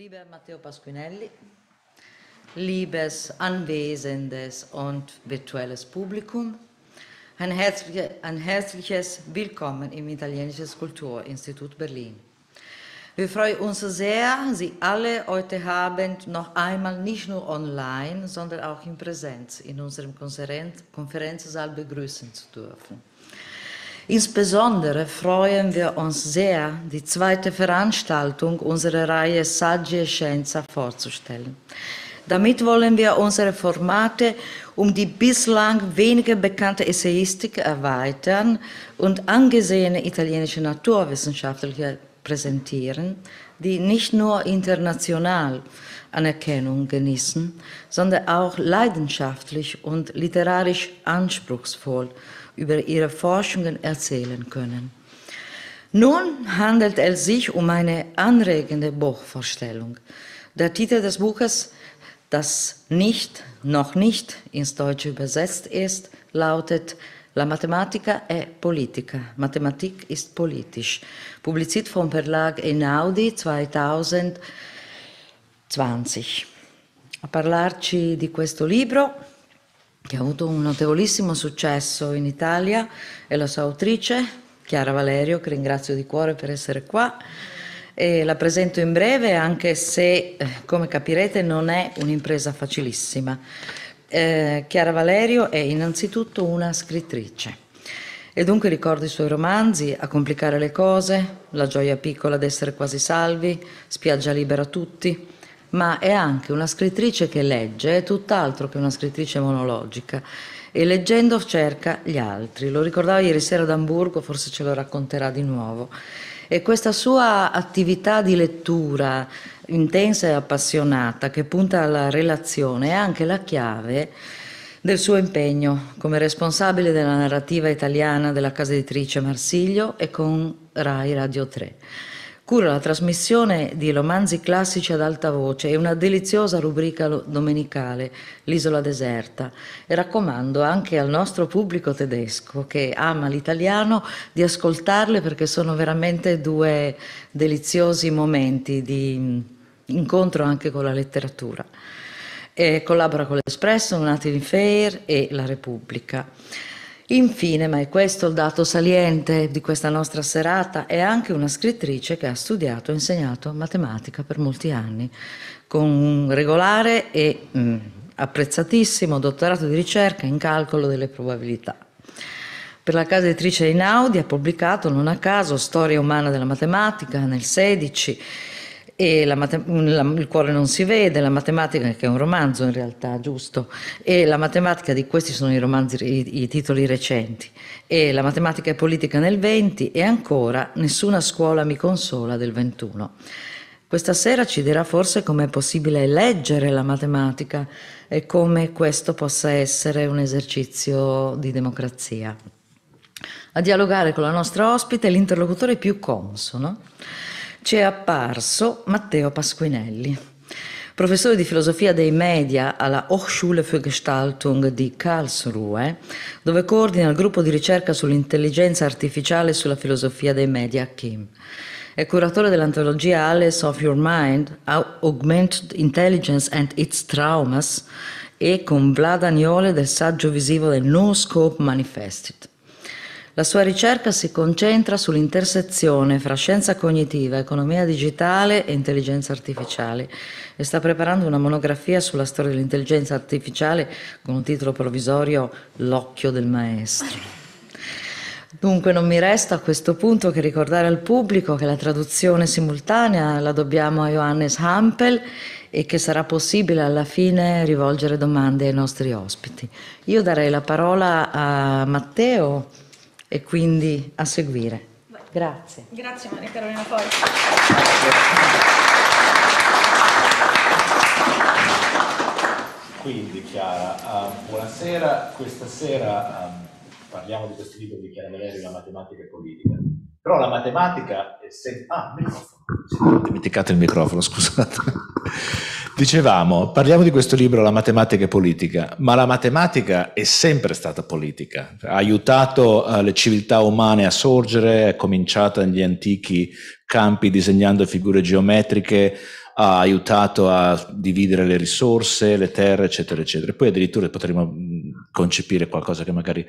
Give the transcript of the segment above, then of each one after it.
Lieber Matteo Pasquinelli, liebes anwesendes und virtuelles Publikum, ein, herzliche, ein herzliches Willkommen im Italienischen Kulturinstitut Berlin. Wir freuen uns sehr, Sie alle heute Abend noch einmal nicht nur online, sondern auch in Präsenz in unserem Konferenzsaal begrüßen zu dürfen. Insbesondere freuen wir uns sehr, die zweite Veranstaltung unserer Reihe Saggi e Scienza vorzustellen. Damit wollen wir unsere Formate um die bislang weniger bekannte Essayistik erweitern und angesehene italienische Naturwissenschaftler präsentieren, die nicht nur international Anerkennung genießen, sondern auch leidenschaftlich und literarisch anspruchsvoll über ihre Forschungen erzählen können. Nun handelt es sich um eine anregende Buchvorstellung. Der Titel des Buches, das nicht, noch nicht ins Deutsche übersetzt ist, lautet La Mathematica è Politica. Mathematik ist politisch. Publiziert vom Verlag Einaudi 2020. A parlarci di questo libro che ha avuto un notevolissimo successo in Italia, e la sua autrice, Chiara Valerio, che ringrazio di cuore per essere qua. E la presento in breve, anche se, eh, come capirete, non è un'impresa facilissima. Eh, Chiara Valerio è innanzitutto una scrittrice e dunque ricordo i suoi romanzi, A complicare le cose, La gioia piccola d'essere quasi salvi, Spiaggia libera a tutti, ma è anche una scrittrice che legge, è tutt'altro che una scrittrice monologica e leggendo cerca gli altri. Lo ricordava ieri sera ad Amburgo, forse ce lo racconterà di nuovo. E questa sua attività di lettura intensa e appassionata che punta alla relazione è anche la chiave del suo impegno come responsabile della narrativa italiana della casa editrice Marsiglio e con Rai Radio 3. Cura la trasmissione di romanzi classici ad alta voce e una deliziosa rubrica domenicale, L'isola deserta. E raccomando anche al nostro pubblico tedesco che ama l'italiano di ascoltarle perché sono veramente due deliziosi momenti di incontro anche con la letteratura. E collabora con l'Espresso, Natin Fair e La Repubblica. Infine, ma è questo il dato saliente di questa nostra serata, è anche una scrittrice che ha studiato e insegnato matematica per molti anni, con un regolare e mh, mm, apprezzatissimo dottorato di ricerca in calcolo delle probabilità. Per la casa editrice Einaudi ha pubblicato, non a caso, Storia umana della matematica nel 16 e la, la, il cuore non si vede, la matematica, che è un romanzo in realtà, giusto, e la matematica di questi sono i, romanzi, i, i titoli recenti, e la matematica e politica nel 20 e ancora Nessuna scuola mi consola del 21. Questa sera ci dirà forse come è possibile leggere la matematica e come questo possa essere un esercizio di democrazia. A dialogare con la nostra ospite l'interlocutore più consono ci è apparso Matteo Pasquinelli, professore di filosofia dei media alla Hochschule für Gestaltung di Karlsruhe, dove coordina il gruppo di ricerca sull'intelligenza artificiale e sulla filosofia dei media Kim. È curatore dell'antologia Alice of Your Mind, Augmented Intelligence and Its Traumas, e con Vlad Agnole del saggio visivo del No Scope Manifested. La sua ricerca si concentra sull'intersezione fra scienza cognitiva, economia digitale e intelligenza artificiale e sta preparando una monografia sulla storia dell'intelligenza artificiale con un titolo provvisorio L'occhio del maestro. Dunque non mi resta a questo punto che ricordare al pubblico che la traduzione simultanea la dobbiamo a Johannes Hampel e che sarà possibile alla fine rivolgere domande ai nostri ospiti. Io darei la parola a Matteo e quindi a seguire. Grazie. Grazie Maria Carolina Poi. Quindi Chiara, uh, buonasera. Questa sera uh, parliamo di questo libro di Chiara Valeri, La matematica e politica. Però la matematica è sempre... Ah, il microfono. Ho dimenticato il microfono, scusate. Dicevamo, parliamo di questo libro, La matematica e politica, ma la matematica è sempre stata politica, ha aiutato eh, le civiltà umane a sorgere, è cominciata negli antichi campi disegnando figure geometriche, ha aiutato a dividere le risorse, le terre, eccetera, eccetera. Poi addirittura potremmo concepire qualcosa che magari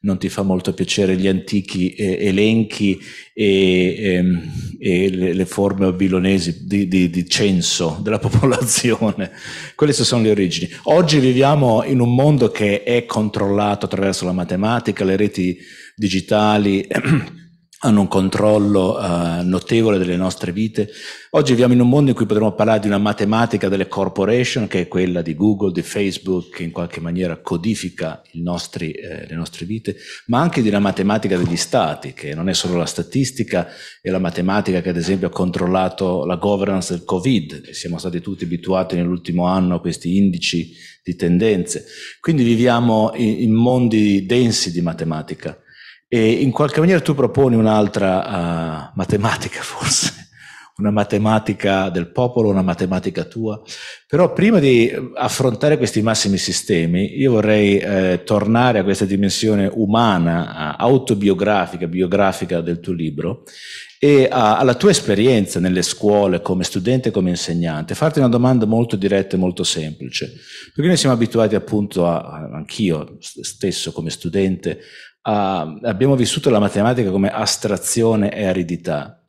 non ti fa molto piacere, gli antichi eh, elenchi e, e, ehm, e le, le, forme babilonesi di, di, di, censo della popolazione. Quelle sono le origini. Oggi viviamo in un mondo che è controllato attraverso la matematica, le reti digitali. hanno un controllo eh, notevole delle nostre vite. Oggi viviamo in un mondo in cui potremmo parlare di una matematica delle corporation, che è quella di Google, di Facebook, che in qualche maniera codifica i nostri, eh, le nostre vite, ma anche di una matematica degli stati, che non è solo la statistica, è la matematica che ad esempio ha controllato la governance del Covid. Siamo stati tutti abituati nell'ultimo anno a questi indici di tendenze. Quindi viviamo in, in mondi densi di matematica. E in qualche maniera tu proponi un'altra uh, matematica, forse, una matematica del popolo, una matematica tua. Però prima di affrontare questi massimi sistemi, io vorrei eh, tornare a questa dimensione umana, eh, autobiografica, biografica del tuo libro e a, alla tua esperienza nelle scuole come studente e come insegnante, farti una domanda molto diretta e molto semplice, perché noi siamo abituati appunto, a, anch'io stesso come studente, a, ehm, abbiamo vissuto la matematica come astrazione e aridità.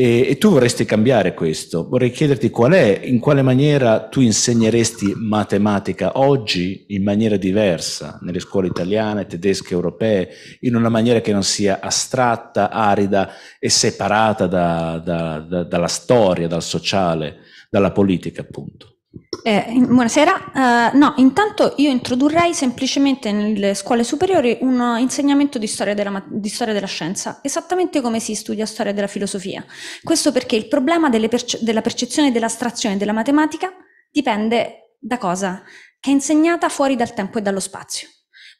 E, e, tu vorresti cambiare questo. Vorrei chiederti qual è, in quale maniera tu insegneresti matematica oggi in maniera diversa nelle scuole italiane, tedesche, europee, in una maniera che non sia astratta, arida e separata da, da, da, dalla storia, dal sociale, dalla politica, appunto. Eh, buonasera, uh, no, intanto io introdurrei semplicemente nelle scuole superiori un insegnamento di storia, della, di storia della scienza, esattamente come si studia storia della filosofia. Questo perché il problema perce della percezione dell'astrazione della matematica dipende da cosa? Che è insegnata fuori dal tempo e dallo spazio.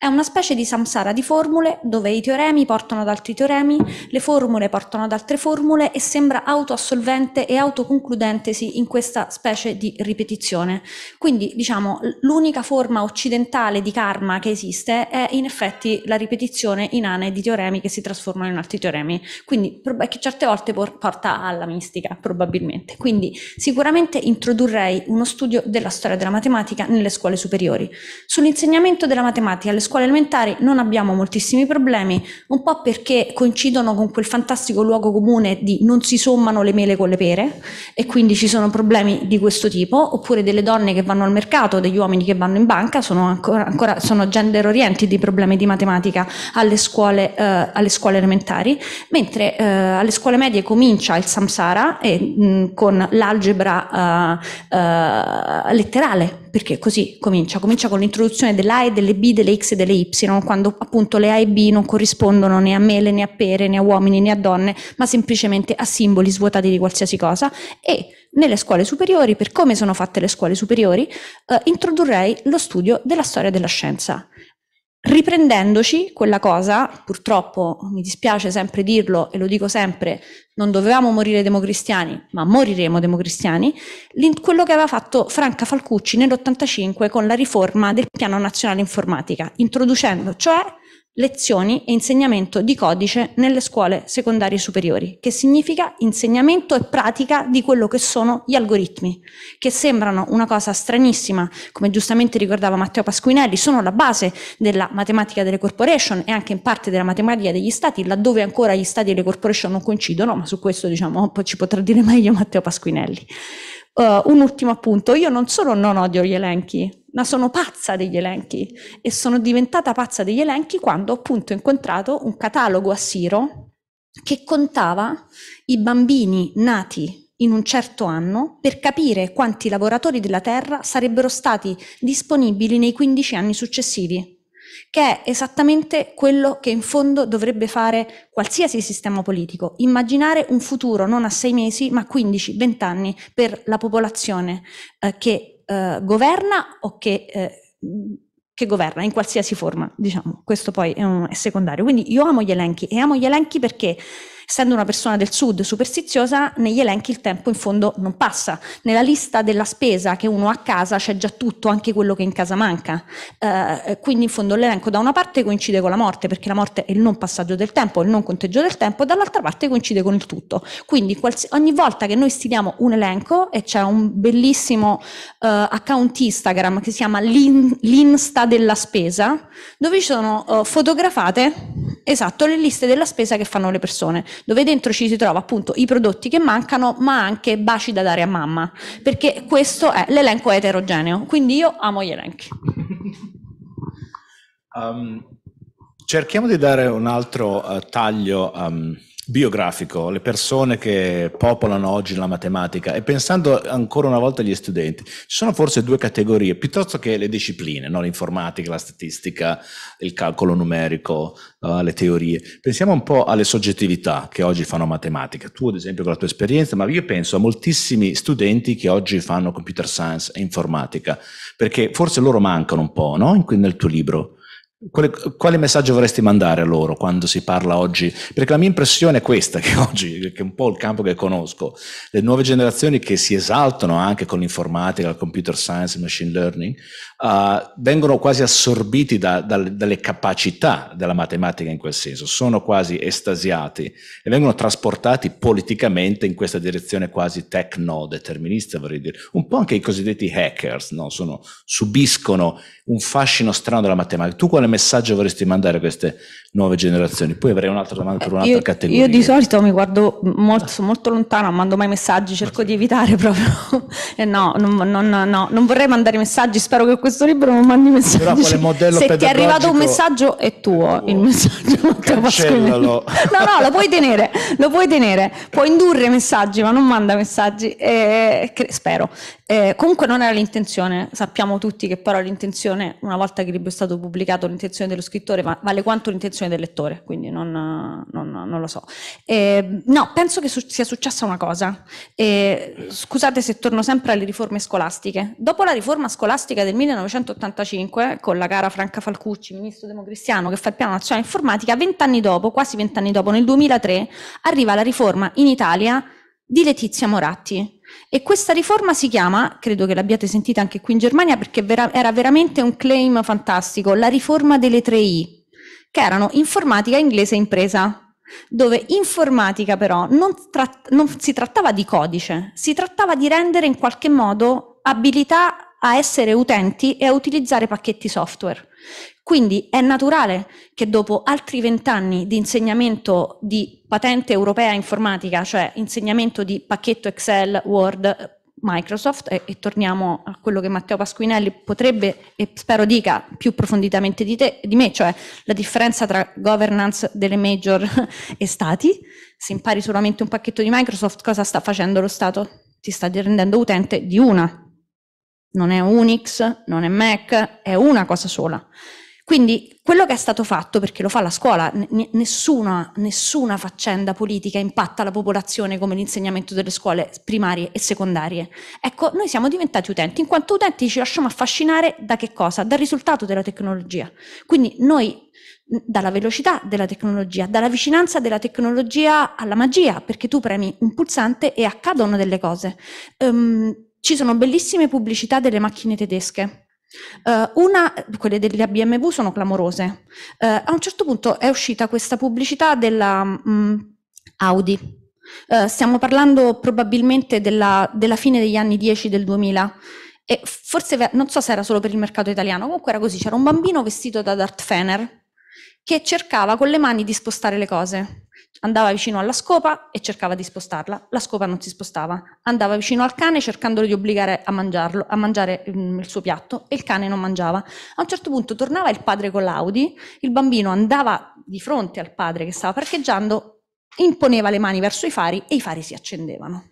È una specie di samsara di formule dove i teoremi portano ad altri teoremi, le formule portano ad altre formule e sembra autoassolvente e autoconcludentesi in questa specie di ripetizione. Quindi, diciamo, l'unica forma occidentale di karma che esiste è in effetti la ripetizione inane di teoremi che si trasformano in altri teoremi. Quindi, che certe volte porta alla mistica, probabilmente. Quindi, sicuramente introdurrei uno studio della storia della matematica nelle scuole superiori. Sull'insegnamento della matematica alle scuole scuole elementari non abbiamo moltissimi problemi, un po' perché coincidono con quel fantastico luogo comune di non si sommano le mele con le pere e quindi ci sono problemi di questo tipo, oppure delle donne che vanno al mercato, degli uomini che vanno in banca, sono ancora, ancora sono gender orienti di problemi di matematica alle scuole, eh, alle scuole elementari, mentre eh, alle scuole medie comincia il samsara e, mh, mm, con l'algebra eh, eh letterale perché così comincia, comincia con l'introduzione dell'A e delle B, delle X e delle Y, quando appunto le A e B non corrispondono né a mele, né a pere, né a uomini, né a donne, ma semplicemente a simboli svuotati di qualsiasi cosa e nelle scuole superiori, per come sono fatte le scuole superiori, eh, introdurrei lo studio della storia della scienza riprendendoci quella cosa, purtroppo mi dispiace sempre dirlo e lo dico sempre, non dovevamo morire democristiani, ma moriremo democristiani, quello che aveva fatto Franca Falcucci nell'85 con la riforma del piano nazionale informatica, introducendo cioè lezioni e insegnamento di codice nelle scuole secondarie superiori, che significa insegnamento e pratica di quello che sono gli algoritmi, che sembrano una cosa stranissima, come giustamente ricordava Matteo Pasquinelli, sono la base della matematica delle corporation e anche in parte della matematica degli stati, laddove ancora gli stati e le corporation non coincidono, ma su questo diciamo ci potrà dire meglio Matteo Pasquinelli. Uh, un ultimo appunto, io non solo non odio gli elenchi, ma sono pazza degli elenchi e sono diventata pazza degli elenchi quando ho appunto incontrato un catalogo a Siro che contava i bambini nati in un certo anno per capire quanti lavoratori della terra sarebbero stati disponibili nei 15 anni successivi che è esattamente quello che in fondo dovrebbe fare qualsiasi sistema politico, immaginare un futuro non a sei mesi ma a 15-20 anni per la popolazione eh, che eh, governa o che, eh, che, governa in qualsiasi forma, diciamo, questo poi è, un, è secondario. Quindi io amo gli elenchi e amo gli elenchi perché Essendo una persona del sud superstiziosa, negli elenchi il tempo in fondo non passa. Nella lista della spesa che uno ha a casa c'è già tutto, anche quello che in casa manca. Eh, quindi in fondo l'elenco da una parte coincide con la morte, perché la morte è il non passaggio del tempo, il non conteggio del tempo, dall'altra parte coincide con il tutto. Quindi ogni volta che noi stiliamo un elenco, e c'è un bellissimo eh, account Instagram che si chiama l'Insta della spesa, dove ci sono eh, fotografate Esatto, le liste della spesa che fanno le persone, dove dentro ci si trova appunto i prodotti che mancano, ma anche baci da dare a mamma, perché questo è l'elenco eterogeneo, quindi io amo gli elenchi. Um, cerchiamo di dare un altro uh, taglio um, biografico, le persone che popolano oggi la matematica e pensando ancora una volta agli studenti, ci sono forse due categorie, piuttosto che le discipline, no? l'informatica, la statistica, il calcolo numerico, uh, le teorie. Pensiamo un po' alle soggettività che oggi fanno matematica, tu ad esempio con la tua esperienza, ma io penso a moltissimi studenti che oggi fanno computer science e informatica, perché forse loro mancano un po' no? nel tuo libro. Quale, quale, messaggio vorresti mandare a loro quando si parla oggi? Perché la mia impressione è questa, che oggi, che è un po' il campo che conosco, le nuove generazioni che si esaltano anche con l'informatica, il computer science, il machine learning, uh, vengono quasi assorbiti da, da, dalle capacità della matematica in quel senso, sono quasi estasiati e vengono trasportati politicamente in questa direzione quasi tecno-determinista, vorrei dire. Un po' anche i cosiddetti hackers, no? sono, subiscono un fascino strano della matematica. Tu quale messaggio vorresti mandare a queste nuove generazioni? Poi avrei un'altra domanda per un'altra io, categoria. Io di solito mi guardo molto, molto lontano, non mando mai messaggi, cerco di evitare proprio. E eh, no, non, non, no, non, vorrei mandare messaggi, spero che questo libro non mandi messaggi. Però quale modello Se ti è arrivato un messaggio è tuo, oh, il messaggio. Cancellalo. no, no, lo puoi tenere, lo puoi tenere. Puoi indurre messaggi, ma non manda messaggi. Eh, eh che, spero. Eh, comunque non era l'intenzione, sappiamo tutti che però l'intenzione, una volta che il libro è stato pubblicato, l'intenzione dello scrittore ma vale quanto l'intenzione del lettore, quindi non, non, non lo so. Eh, no, penso che su sia successa una cosa, eh, scusate se torno sempre alle riforme scolastiche, dopo la riforma scolastica del 1985 con la cara Franca Falcucci, ministro democristiano, che fa il piano nazionale informatica, vent'anni dopo, quasi vent'anni dopo, nel 2003, arriva la riforma in Italia di Letizia Moratti, e questa riforma si chiama, credo che l'abbiate sentita anche qui in Germania perché vera- era veramente un claim fantastico, la riforma delle tre I, che erano informatica, inglese e impresa dove informatica però non, tratt- non, si trattava di codice, si trattava di rendere in qualche modo abilità a essere utenti e a utilizzare pacchetti software. Quindi è naturale che dopo altri vent'anni di insegnamento di patente europea informatica, cioè insegnamento di pacchetto Excel, Word, Microsoft e, e, torniamo a quello che Matteo Pasquinelli potrebbe e spero dica più profonditamente di, te, di me, cioè la differenza tra governance delle major e stati. Se impari solamente un pacchetto di Microsoft, cosa sta facendo lo Stato? Ti sta rendendo utente di una. Non è Unix, non è Mac, è una cosa sola. Quindi quello che è stato fatto, perché lo fa la scuola, n- nessuna, nessuna faccenda politica impatta la popolazione come l'insegnamento delle scuole primarie e secondarie. Ecco, noi siamo diventati utenti, in quanto utenti ci lasciamo affascinare da che cosa? Dal risultato della tecnologia. Quindi noi dalla velocità della tecnologia, dalla vicinanza della tecnologia alla magia, perché tu premi un pulsante e accadono delle cose. Um, ci sono bellissime pubblicità delle macchine tedesche Uh, una, quelle della BMW sono clamorose. Uh, a un certo punto è uscita questa pubblicità della mh, mm, Audi. Uh, stiamo parlando probabilmente della, della, fine degli anni 10 del 2000 e forse non so se era solo per il mercato italiano, comunque era così, c'era un bambino vestito da Darth Fener che cercava con le mani di spostare le cose. Andava vicino alla scopa e cercava di spostarla, la scopa non si spostava. Andava vicino al cane cercandolo di obbligare a mangiarlo, a mangiare mm, il suo piatto e il cane non mangiava. A un certo punto tornava il padre con l'Audi, il bambino andava di fronte al padre che stava parcheggiando, imponeva le mani verso i fari e i fari si accendevano.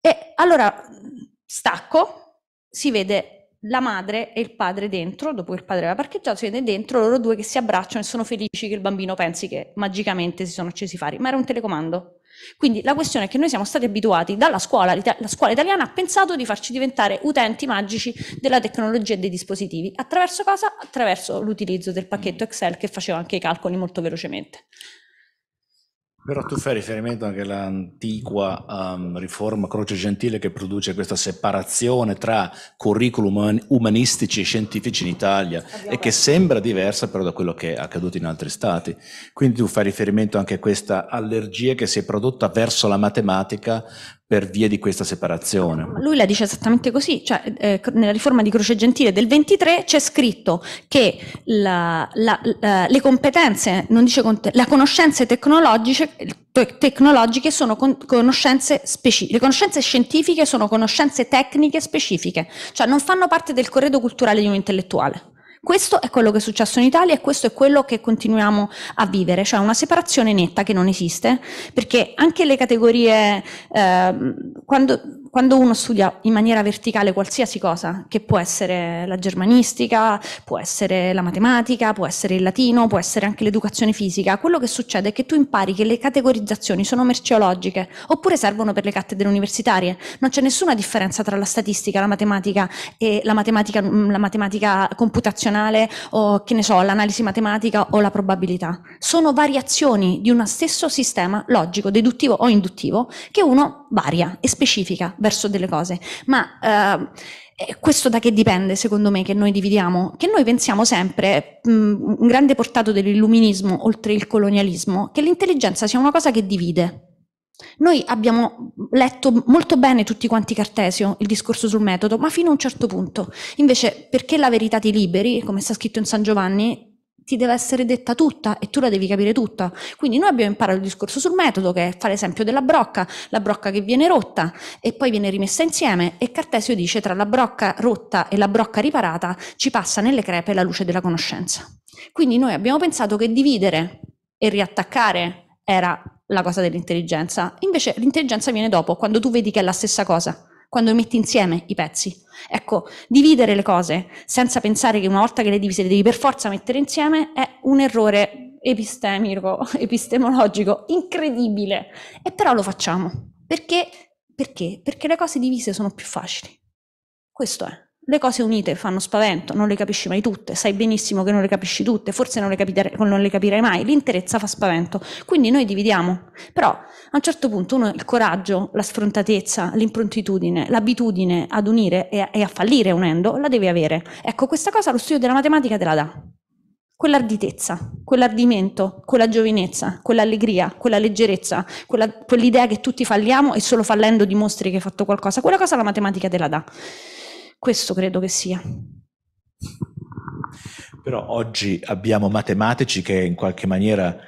E allora mm, stacco, si vede la madre e il padre dentro, dopo che il padre aveva parcheggiato, si vede dentro loro due che si abbracciano e sono felici che il bambino pensi che magicamente si sono accesi i fari, ma era un telecomando. Quindi la questione è che noi siamo stati abituati dalla scuola, la scuola italiana ha pensato di farci diventare utenti magici della tecnologia e dei dispositivi. Attraverso cosa? Attraverso l'utilizzo del pacchetto Excel che faceva anche i calcoli molto velocemente. Però tu fai riferimento anche all'antica um, ehm, riforma Croce Gentile che produce questa separazione tra curriculum umanistici e scientifici in Italia e che sembra diversa però da quello che è accaduto in altri stati. Quindi tu fai riferimento anche a questa allergia che si è prodotta verso la matematica per via di questa separazione. Lui la dice esattamente così, cioè eh, eh nella riforma di Croce Gentile del 23 c'è scritto che la, la, la, le competenze, non dice le conoscenze tecnologiche, te tecnologiche sono con conoscenze specifiche, le conoscenze scientifiche sono conoscenze tecniche specifiche, cioè non fanno parte del corredo culturale di un intellettuale. Questo è quello che è successo in Italia e questo è quello che continuiamo a vivere, cioè una separazione netta che non esiste, perché anche le categorie, eh, quando quando uno studia in maniera verticale qualsiasi cosa, che può essere la germanistica, può essere la matematica, può essere il latino, può essere anche l'educazione fisica, quello che succede è che tu impari che le categorizzazioni sono merceologiche oppure servono per le cattedre universitarie. Non c'è nessuna differenza tra la statistica, la matematica e la matematica, mm, la matematica computazionale o che ne so, l'analisi matematica o la probabilità. Sono variazioni di uno stesso sistema logico, deduttivo o induttivo che uno varia e specifica verso delle cose. Ma eh, questo da che dipende, secondo me, che noi dividiamo? Che noi pensiamo sempre, mh, mm, un grande portato dell'illuminismo oltre il colonialismo, che l'intelligenza sia una cosa che divide. Noi abbiamo letto molto bene tutti quanti Cartesio, il discorso sul metodo, ma fino a un certo punto. Invece, perché la verità ti liberi, come sta scritto in San Giovanni, ti deve essere detta tutta e tu la devi capire tutta. Quindi noi abbiamo imparato il discorso sul metodo, che è fare esempio della brocca, la brocca che viene rotta e poi viene rimessa insieme e Cartesio dice tra la brocca rotta e la brocca riparata ci passa nelle crepe la luce della conoscenza. Quindi noi abbiamo pensato che dividere e riattaccare era la cosa dell'intelligenza, invece l'intelligenza viene dopo, quando tu vedi che è la stessa cosa quando metti insieme i pezzi. Ecco, dividere le cose senza pensare che una volta che le divise le devi per forza mettere insieme è un errore epistemico, epistemologico incredibile. E però lo facciamo. Perché? Perché? Perché le cose divise sono più facili. Questo è le cose unite fanno spavento, non le capisci mai tutte, sai benissimo che non le capisci tutte, forse non le, capitare, non le, capirai mai, l'interezza fa spavento. Quindi noi dividiamo, però a un certo punto uno il coraggio, la sfrontatezza, l'improntitudine, l'abitudine ad unire e a, e a fallire unendo la devi avere. Ecco, questa cosa lo studio della matematica te la dà. Quell'arditezza, quell'ardimento, quella giovinezza, quell'allegria, quella leggerezza, quella, quell'idea che tutti falliamo e solo fallendo dimostri che hai fatto qualcosa, quella cosa la matematica te la dà. Questo credo che sia. Però oggi abbiamo matematici che in qualche maniera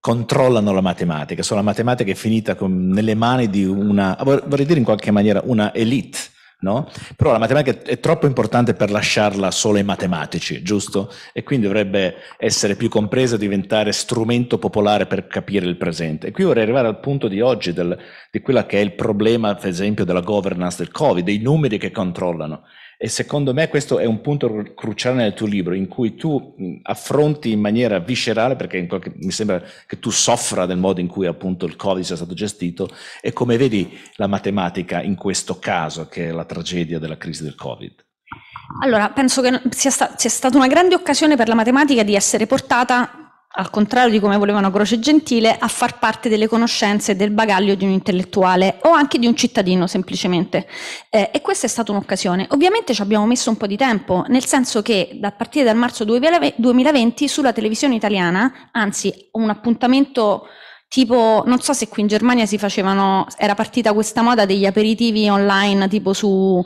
controllano la matematica, sono la matematica è finita con, nelle mani di una, vorrei dire in qualche maniera, una elite. No? Però la matematica è troppo importante per lasciarla solo ai matematici, giusto? E quindi dovrebbe essere più compresa, diventare strumento popolare per capire il presente. E qui vorrei arrivare al punto di oggi, del, di quello che è il problema, per esempio, della governance del Covid, dei numeri che controllano. E secondo me questo è un punto cruciale nel tuo libro, in cui tu affronti in maniera viscerale, perché qualche, mi sembra che tu soffra del modo in cui appunto il Covid sia stato gestito, e come vedi la matematica in questo caso, che è la tragedia della crisi del Covid. Allora, penso che sia, sta- sia stata una grande occasione per la matematica di essere portata al contrario di come volevano Croce Gentile, a far parte delle conoscenze del bagaglio di un intellettuale o anche di un cittadino semplicemente. Eh, e questa è stata un'occasione. Ovviamente ci abbiamo messo un po' di tempo, nel senso che da partire dal marzo 2020 sulla televisione italiana, anzi un appuntamento Tipo, non so se qui in Germania si facevano, era partita questa moda degli aperitivi online, tipo su uh,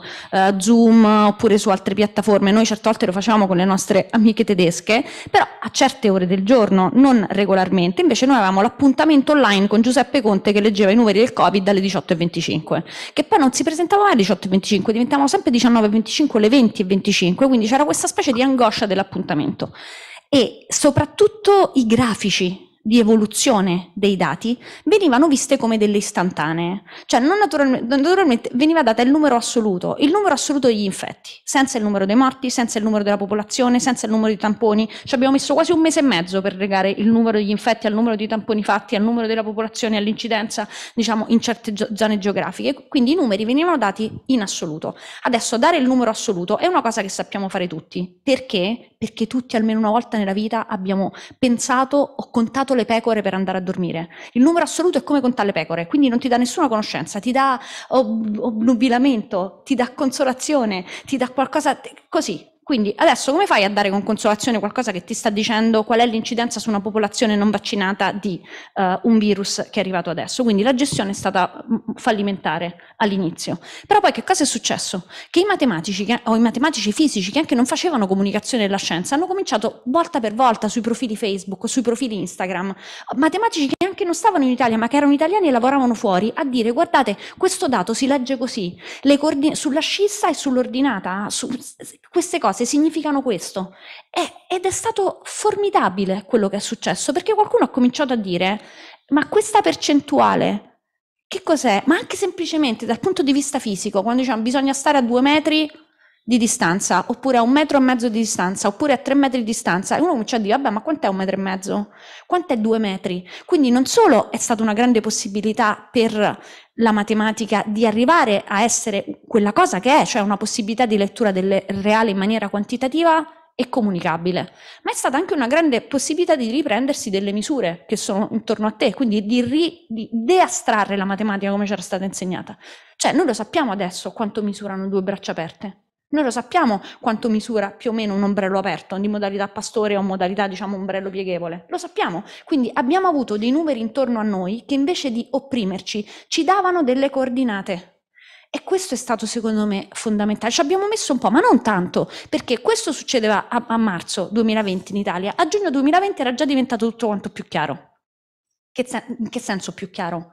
Zoom oppure su altre piattaforme. Noi certe volte lo facevamo con le nostre amiche tedesche, però a certe ore del giorno, non regolarmente. Invece noi avevamo l'appuntamento online con Giuseppe Conte che leggeva i numeri del Covid alle 18.25, che poi non si presentava mai alle 18.25, diventavano sempre 19.25, le 20.25, quindi c'era questa specie di angoscia dell'appuntamento. E soprattutto i grafici di evoluzione dei dati venivano viste come delle istantanee, cioè non naturalmente, naturalmente veniva data il numero assoluto, il numero assoluto degli infetti, senza il numero dei morti, senza il numero della popolazione, senza il numero di tamponi, ci abbiamo messo quasi un mese e mezzo per legare il numero degli infetti al numero di tamponi fatti, al numero della popolazione, all'incidenza diciamo in certe zone geografiche, quindi i numeri venivano dati in assoluto. Adesso dare il numero assoluto è una cosa che sappiamo fare tutti, perché? Perché tutti almeno una volta nella vita abbiamo pensato o contato contato le pecore per andare a dormire. Il numero assoluto è come contare le pecore, quindi non ti dà nessuna conoscenza, ti dà ob- obnubilamento, ti dà consolazione, ti dà qualcosa così, quindi adesso come fai a dare con consolazione qualcosa che ti sta dicendo qual è l'incidenza su una popolazione non vaccinata di uh, un virus che è arrivato adesso? Quindi la gestione è stata mm, mm, fallimentare all'inizio. Però poi che cosa è successo? Che i matematici che, o i matematici fisici che anche non facevano comunicazione della scienza hanno cominciato volta per volta sui profili Facebook, sui profili Instagram, matematici che anche non stavano in Italia ma che erano italiani e lavoravano fuori a dire guardate questo dato si legge così, sulla scissa e sull'ordinata, su, queste cose cose significano questo. E, ed è stato formidabile quello che è successo, perché qualcuno ha cominciato a dire, ma questa percentuale che cos'è? Ma anche semplicemente dal punto di vista fisico, quando diciamo bisogna stare a due metri di distanza, oppure a un metro e mezzo di distanza, oppure a tre metri di distanza, e uno comincia a dire, vabbè, ma quant'è un metro e mezzo? Quant'è due metri? Quindi non solo è stata una grande possibilità per la matematica di arrivare a essere quella cosa che è, cioè una possibilità di lettura del reale in maniera quantitativa e comunicabile, ma è stata anche una grande possibilità di riprendersi delle misure che sono intorno a te, quindi di, ri, di deastrarre la matematica come c'era stata insegnata. Cioè, noi lo sappiamo adesso quanto misurano due braccia aperte, noi lo sappiamo quanto misura più o meno un ombrello aperto di modalità pastore o modalità, diciamo, ombrello pieghevole. Lo sappiamo. Quindi abbiamo avuto dei numeri intorno a noi che invece di opprimerci ci davano delle coordinate. E questo è stato secondo me fondamentale. Ci abbiamo messo un po', ma non tanto, perché questo succedeva a, a marzo 2020 in Italia. A giugno 2020 era già diventato tutto quanto più chiaro. Che sen- in che senso più chiaro?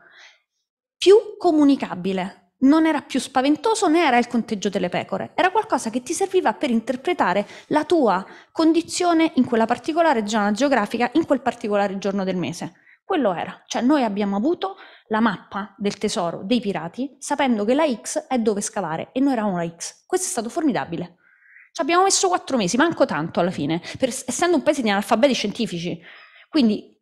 Più comunicabile non era più spaventoso né era il conteggio delle pecore, era qualcosa che ti serviva per interpretare la tua condizione in quella particolare zona geografica, in quel particolare giorno del mese. Quello era, cioè noi abbiamo avuto la mappa del tesoro dei pirati sapendo che la X è dove scavare e noi eravamo la X. Questo è stato formidabile. Ci abbiamo messo quattro mesi, manco tanto alla fine, per, essendo un paese di analfabeti scientifici. Quindi,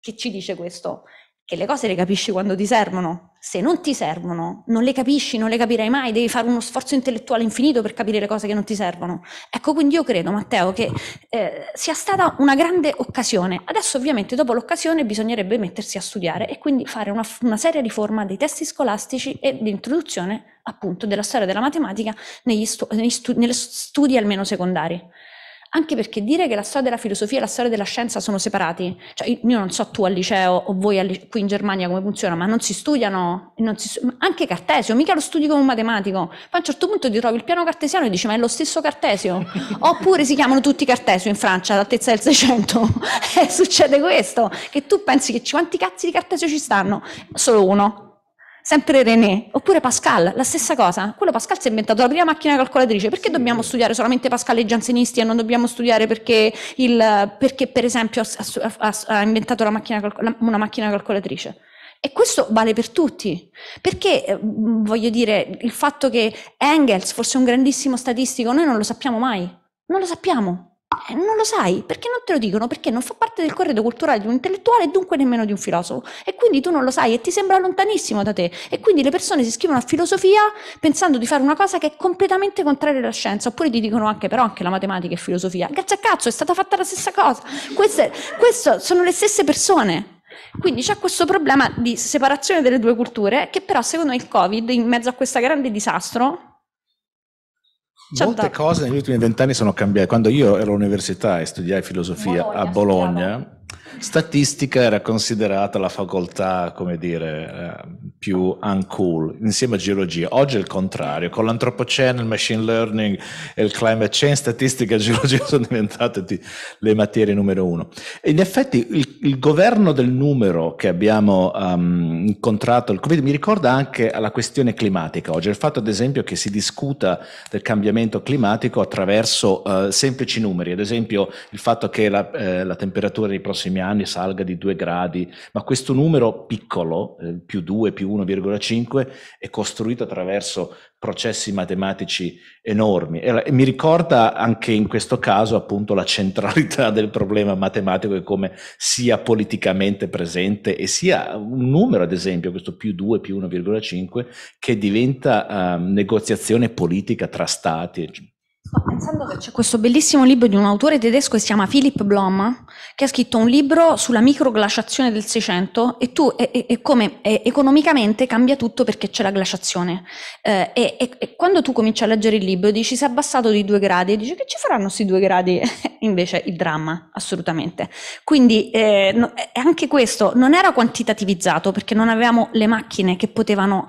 che ci dice questo? che le cose le capisci quando ti servono. Se non ti servono, non le capisci, non le capirai mai, devi fare uno sforzo intellettuale infinito per capire le cose che non ti servono. Ecco, quindi io credo, Matteo, che eh, sia stata una grande occasione. Adesso ovviamente dopo l'occasione bisognerebbe mettersi a studiare e quindi fare una, una seria riforma dei testi scolastici e l'introduzione appunto della storia della matematica negli stu- negli stu- negli studi almeno secondari. Anche perché dire che la storia della filosofia e la storia della scienza sono separati, cioè io non so tu al liceo o voi al, qui in Germania come funziona, ma non si studiano, non si, anche Cartesio, mica lo studi come un matematico, poi a un certo punto ti trovi il piano cartesiano e dici ma è lo stesso Cartesio, oppure si chiamano tutti Cartesio in Francia all'altezza del 600, succede questo, che tu pensi che quanti cazzi di Cartesio ci stanno, solo uno, sempre René, oppure Pascal, la stessa cosa. Quello Pascal si è inventato la prima macchina calcolatrice, perché sì. dobbiamo studiare solamente Pascal e i giansenisti e non dobbiamo studiare perché, il, perché per esempio ha, ha, ha inventato macchina, una macchina calcolatrice? E questo vale per tutti, perché eh, voglio dire, il fatto che Engels fosse un grandissimo statistico, noi non lo sappiamo mai, non lo sappiamo, eh, non lo sai, perché non te lo dicono? Perché non fa parte del corredo culturale di un intellettuale e dunque nemmeno di un filosofo. E quindi tu non lo sai e ti sembra lontanissimo da te. E quindi le persone si iscrivono a filosofia pensando di fare una cosa che è completamente contraria alla scienza. Oppure ti dicono anche però anche la matematica e filosofia. Grazie a cazzo, è stata fatta la stessa cosa. Queste, queste sono le stesse persone. Quindi c'è questo problema di separazione delle due culture che però secondo il Covid, in mezzo a questo grande disastro, Molte cose negli ultimi vent'anni sono cambiate. Quando io ero all'università e studiai filosofia Bologna, a Bologna, statistica era considerata la facoltà, come dire, eh, più uncool, insieme a geologia. Oggi è il contrario, con l'antropocene, il machine learning e il climate change, statistica e geologia sono diventate le materie numero uno. E in effetti il, il, governo del numero che abbiamo um, incontrato, il Covid, mi ricorda anche la questione climatica oggi, il fatto ad esempio che si discuta del cambiamento climatico attraverso uh, semplici numeri, ad esempio il fatto che la, eh, la temperatura nei prossimi anni anni salga di due gradi, ma questo numero piccolo, eh, più 2, più 1,5, è costruito attraverso processi matematici enormi e, e mi ricorda anche in questo caso appunto la centralità del problema matematico e come sia politicamente presente e sia un numero, ad esempio, questo più 2, più 1,5, che diventa eh, negoziazione politica tra stati Sto pensando che c'è questo bellissimo libro di un autore tedesco che si chiama Philipp Blom, che ha scritto un libro sulla microglaciazione del Seicento e tu e, e, come e, economicamente cambia tutto perché c'è la glaciazione. Eh, e, quando tu cominci a leggere il libro dici si è abbassato di due gradi e dici che ci faranno questi due gradi? Invece il dramma, assolutamente. Quindi eh, no, anche questo non era quantitativizzato perché non avevamo le macchine che potevano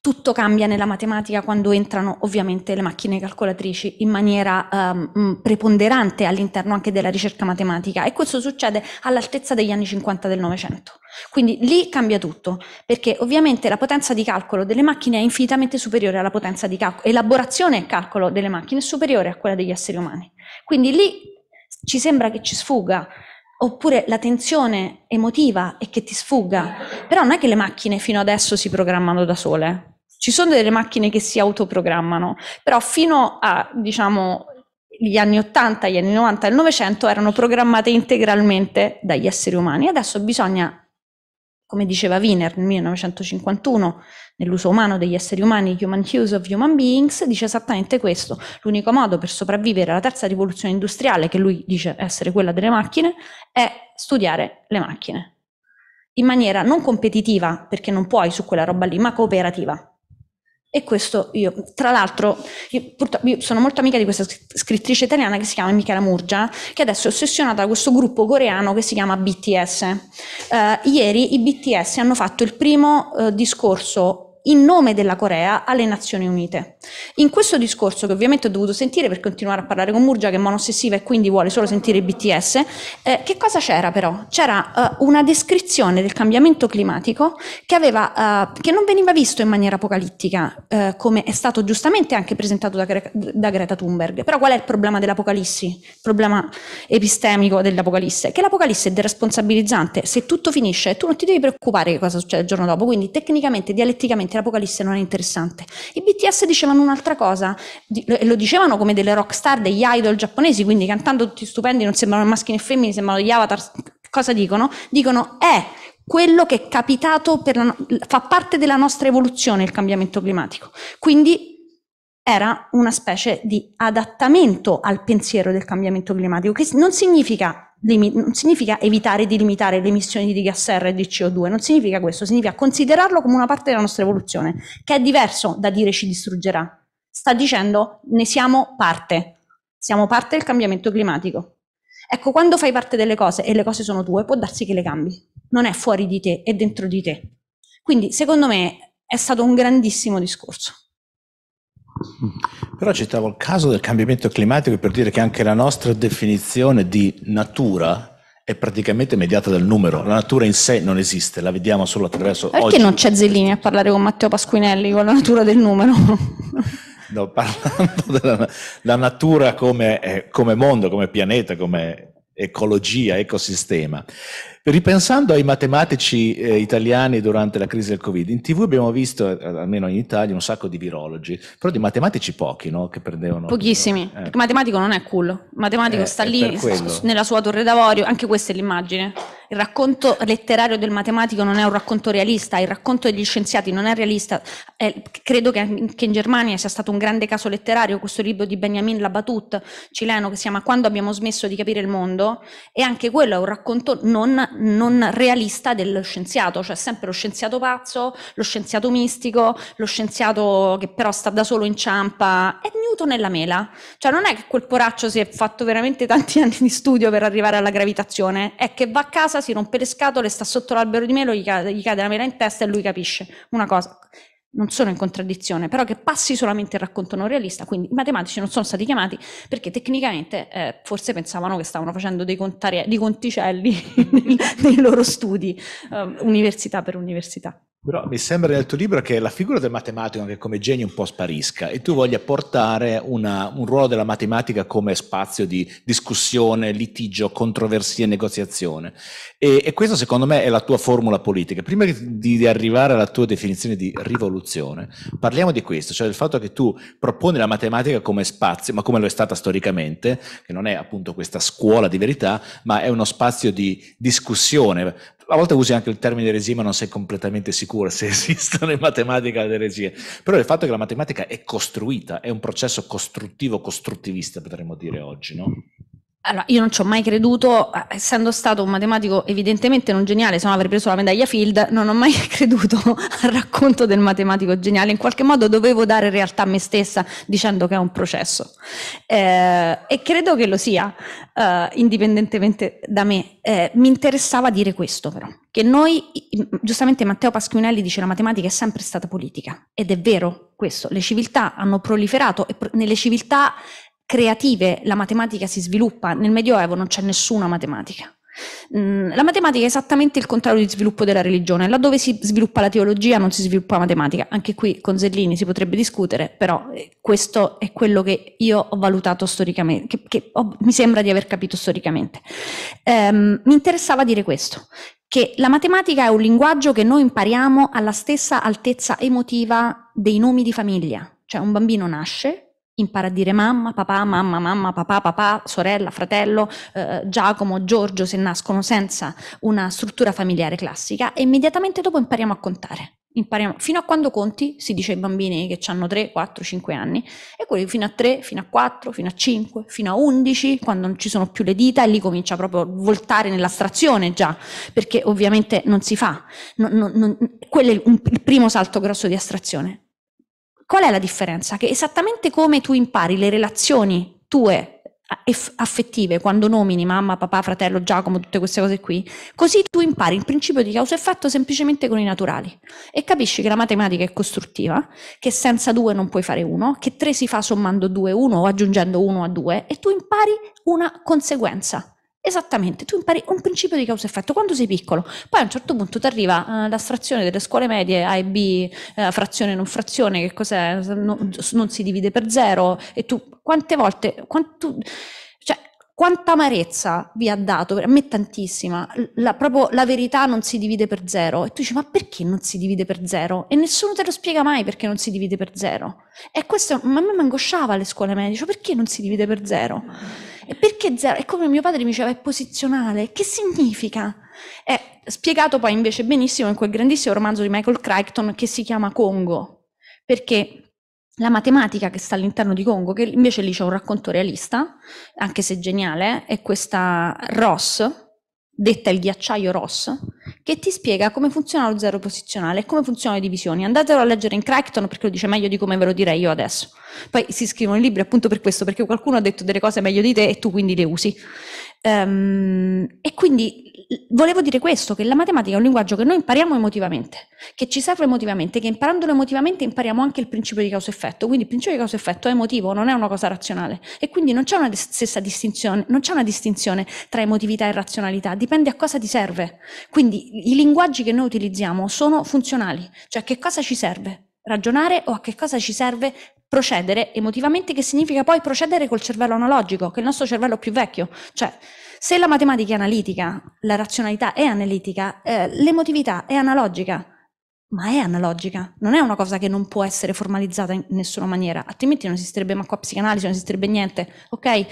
tutto cambia nella matematica quando entrano ovviamente le macchine calcolatrici in maniera um, preponderante all'interno anche della ricerca matematica e questo succede all'altezza degli anni 50 del Novecento. Quindi lì cambia tutto, perché ovviamente la potenza di calcolo delle macchine è infinitamente superiore alla potenza di calcolo, elaborazione e calcolo delle macchine è superiore a quella degli esseri umani. Quindi lì ci sembra che ci sfuga oppure la tensione emotiva e che ti sfugga. Però non è che le macchine fino adesso si programmano da sole. Ci sono delle macchine che si autoprogrammano, però fino a, diciamo, gli anni 80, gli anni 90 e il 900 erano programmate integralmente dagli esseri umani. Adesso bisogna come diceva Wiener nel 1951, nell'uso umano degli esseri umani, Human Use of Human Beings, dice esattamente questo. L'unico modo per sopravvivere alla terza rivoluzione industriale, che lui dice essere quella delle macchine, è studiare le macchine. In maniera non competitiva, perché non puoi su quella roba lì, ma cooperativa. E questo io, tra l'altro, io, io sono molto amica di questa scrittrice italiana che si chiama Michela Murgia, che adesso è ossessionata da questo gruppo coreano che si chiama BTS. Uh, eh, ieri i BTS hanno fatto il primo uh, discorso in nome della Corea alle Nazioni Unite. In questo discorso, che ovviamente ho dovuto sentire per continuare a parlare con Murgia, che è monossessiva e quindi vuole solo sentire i BTS, eh, che cosa c'era però? C'era eh, una descrizione del cambiamento climatico che, aveva, eh, che, non veniva visto in maniera apocalittica, eh, come è stato giustamente anche presentato da, Gre- da Greta Thunberg. Però qual è il problema dell'Apocalissi? Il problema epistemico dell'Apocalisse? Che l'Apocalisse è deresponsabilizzante. Se tutto finisce, tu non ti devi preoccupare di cosa succede il giorno dopo. Quindi tecnicamente, dialetticamente, l'Apocalisse non è interessante. I BTS dicevano un'altra cosa, lo dicevano come delle rock star, degli idol giapponesi, quindi cantando tutti stupendi, non sembrano maschi né femmine, sembrano gli avatar. Cosa dicono? Dicono è quello che è capitato, la, fa parte della nostra evoluzione il cambiamento climatico. Quindi era una specie di adattamento al pensiero del cambiamento climatico, che non significa non significa evitare di limitare le emissioni di gas serra e di CO2, non significa questo, significa considerarlo come una parte della nostra evoluzione, che è diverso da dire ci distruggerà. Sta dicendo ne siamo parte, siamo parte del cambiamento climatico. Ecco, quando fai parte delle cose e le cose sono tue, può darsi che le cambi. Non è fuori di te, è dentro di te. Quindi, secondo me, è stato un grandissimo discorso. Però citavo il caso del cambiamento climatico per dire che anche la nostra definizione di natura è praticamente mediata dal numero. La natura in sé non esiste, la vediamo solo attraverso. Perché oggi. non c'è Zellini a parlare con Matteo Pasquinelli con la natura del numero? No, parlando della natura come, eh, come mondo, come pianeta, come ecologia, ecosistema. Ripensando ai matematici eh, italiani durante la crisi del Covid, in tv abbiamo visto, eh, almeno in Italia, un sacco di virologi, però di matematici pochi, no? Che prendevano... Pochissimi, eh. matematico non è cool, matematico eh, sta lì nella sua torre d'avorio, anche questa è l'immagine il racconto letterario del matematico non è un racconto realista, il racconto degli scienziati non è realista. Eh, credo che, anche in Germania sia stato un grande caso letterario questo libro di Benjamin Labatut, cileno, che si chiama Quando abbiamo smesso di capire il mondo, e anche quello è un racconto non, non realista dello scienziato, cioè sempre lo scienziato pazzo, lo scienziato mistico, lo scienziato che però sta da solo in ciampa, è Newton nella mela. Cioè non è che quel poraccio si è fatto veramente tanti anni di studio per arrivare alla gravitazione, è che va a casa casa, si rompe le scatole, sta sotto l'albero di melo, gli cade, gli cade la mela in testa e lui capisce una cosa non sono in contraddizione, però che passi solamente il racconto non realista, quindi i matematici non sono stati chiamati perché tecnicamente eh, forse pensavano che stavano facendo dei, contari- dei conticelli nei loro studi, eh, università per università. Però mi sembra nel tuo libro che la figura del matematico anche come genio un po' sparisca e tu voglia portare una, un ruolo della matematica come spazio di discussione, litigio, controversie, negoziazione. E, e questa secondo me è la tua formula politica. Prima di, di, arrivare alla tua definizione di rivoluzione, parliamo di questo, cioè del fatto che tu proponi la matematica come spazio, ma come lo è stata storicamente, che non è appunto questa scuola di verità, ma è uno spazio di discussione a volte usi anche il termine eresia ma non sei completamente sicuro se esistono in matematica le eresie, però il fatto è che la matematica è costruita, è un processo costruttivo, costruttivista potremmo dire oggi, no? Allora, io non ci ho mai creduto, eh, essendo stato un matematico evidentemente non geniale, se no avrei preso la medaglia Field, non ho mai creduto al racconto del matematico geniale. In qualche modo dovevo dare realtà a me stessa dicendo che è un processo. Eh, e credo che lo sia, eh, indipendentemente da me. Eh, mi interessava dire questo però, che noi, giustamente Matteo Pasquinelli dice che la matematica è sempre stata politica, ed è vero questo, le civiltà hanno proliferato e nelle civiltà creative la matematica si sviluppa, nel Medioevo non c'è nessuna matematica. Mm, la matematica è esattamente il contrario di sviluppo della religione, laddove si sviluppa la teologia non si sviluppa la matematica, anche qui con Zellini si potrebbe discutere, però eh, questo è quello che io ho valutato storicamente, che, che ho, mi sembra di aver capito storicamente. Ehm, mi interessava dire questo, che la matematica è un linguaggio che noi impariamo alla stessa altezza emotiva dei nomi di famiglia, cioè un bambino nasce, impara a dire mamma, papà, mamma, mamma, papà, papà, sorella, fratello, eh, Giacomo, Giorgio, se nascono senza una struttura familiare classica, e immediatamente dopo impariamo a contare. Impariamo, fino a quando conti, si dice ai bambini che hanno 3, 4, 5 anni, e quelli fino a 3, fino a 4, fino a 5, fino a 11, quando non ci sono più le dita, e lì comincia proprio a voltare nell'astrazione già, perché ovviamente non si fa. Non, non, non, quello è un, il primo salto grosso di astrazione. Qual è la differenza? Che esattamente come tu impari le relazioni tue affettive, quando nomini mamma, papà, fratello, Giacomo, tutte queste cose qui, così tu impari il principio di causa e effetto semplicemente con i naturali e capisci che la matematica è costruttiva, che senza due non puoi fare uno, che tre si fa sommando due a uno o aggiungendo uno a due e tu impari una conseguenza. Esattamente, tu impari un principio di causa-effetto e quando sei piccolo, poi a un certo punto ti arriva eh, la delle scuole medie A e B, eh, frazione non frazione, che cos'è, non, non si divide per zero e tu quante volte, quanto, cioè, quanta amarezza vi ha dato, a me tantissima, la, proprio la verità non si divide per zero e tu dici ma perché non si divide per zero? E nessuno te lo spiega mai perché non si divide per zero. E questo, ma a me mi angosciava le scuole medie, cioè perché non si divide per zero? E perché zero? È come mio padre mi diceva, è posizionale. Che significa? È spiegato poi invece benissimo in quel grandissimo romanzo di Michael Crichton che si chiama Congo, perché la matematica che sta all'interno di Congo, che invece lì c'è un racconto realista, anche se geniale, è questa Ross, detta il ghiacciaio Ross, che ti spiega come funziona lo zero posizionale e come funzionano le divisioni. Andatelo a leggere in Crichton perché lo dice meglio di come ve lo direi io adesso. Poi si scrivono i libri appunto per questo, perché qualcuno ha detto delle cose meglio di te e tu quindi le usi. Um, e quindi volevo dire questo, che la matematica è un linguaggio che noi impariamo emotivamente, che ci serve emotivamente, che imparandolo emotivamente impariamo anche il principio di causa-effetto, quindi il principio di causa-effetto è emotivo, non è una cosa razionale e quindi non c'è una stessa distinzione, non c'è una distinzione tra emotività e razionalità, dipende a cosa ti serve. Quindi i linguaggi che noi utilizziamo sono funzionali, cioè a che cosa ci serve ragionare o a che cosa ci serve procedere emotivamente, che significa poi procedere col cervello analogico, che è il nostro cervello più vecchio, cioè se la matematica è analitica, la razionalità è analitica, eh, l'emotività è analogica, ma è analogica, non è una cosa che non può essere formalizzata in nessuna maniera, altrimenti non esisterebbe manco la psicanalisi, non esisterebbe niente, ok?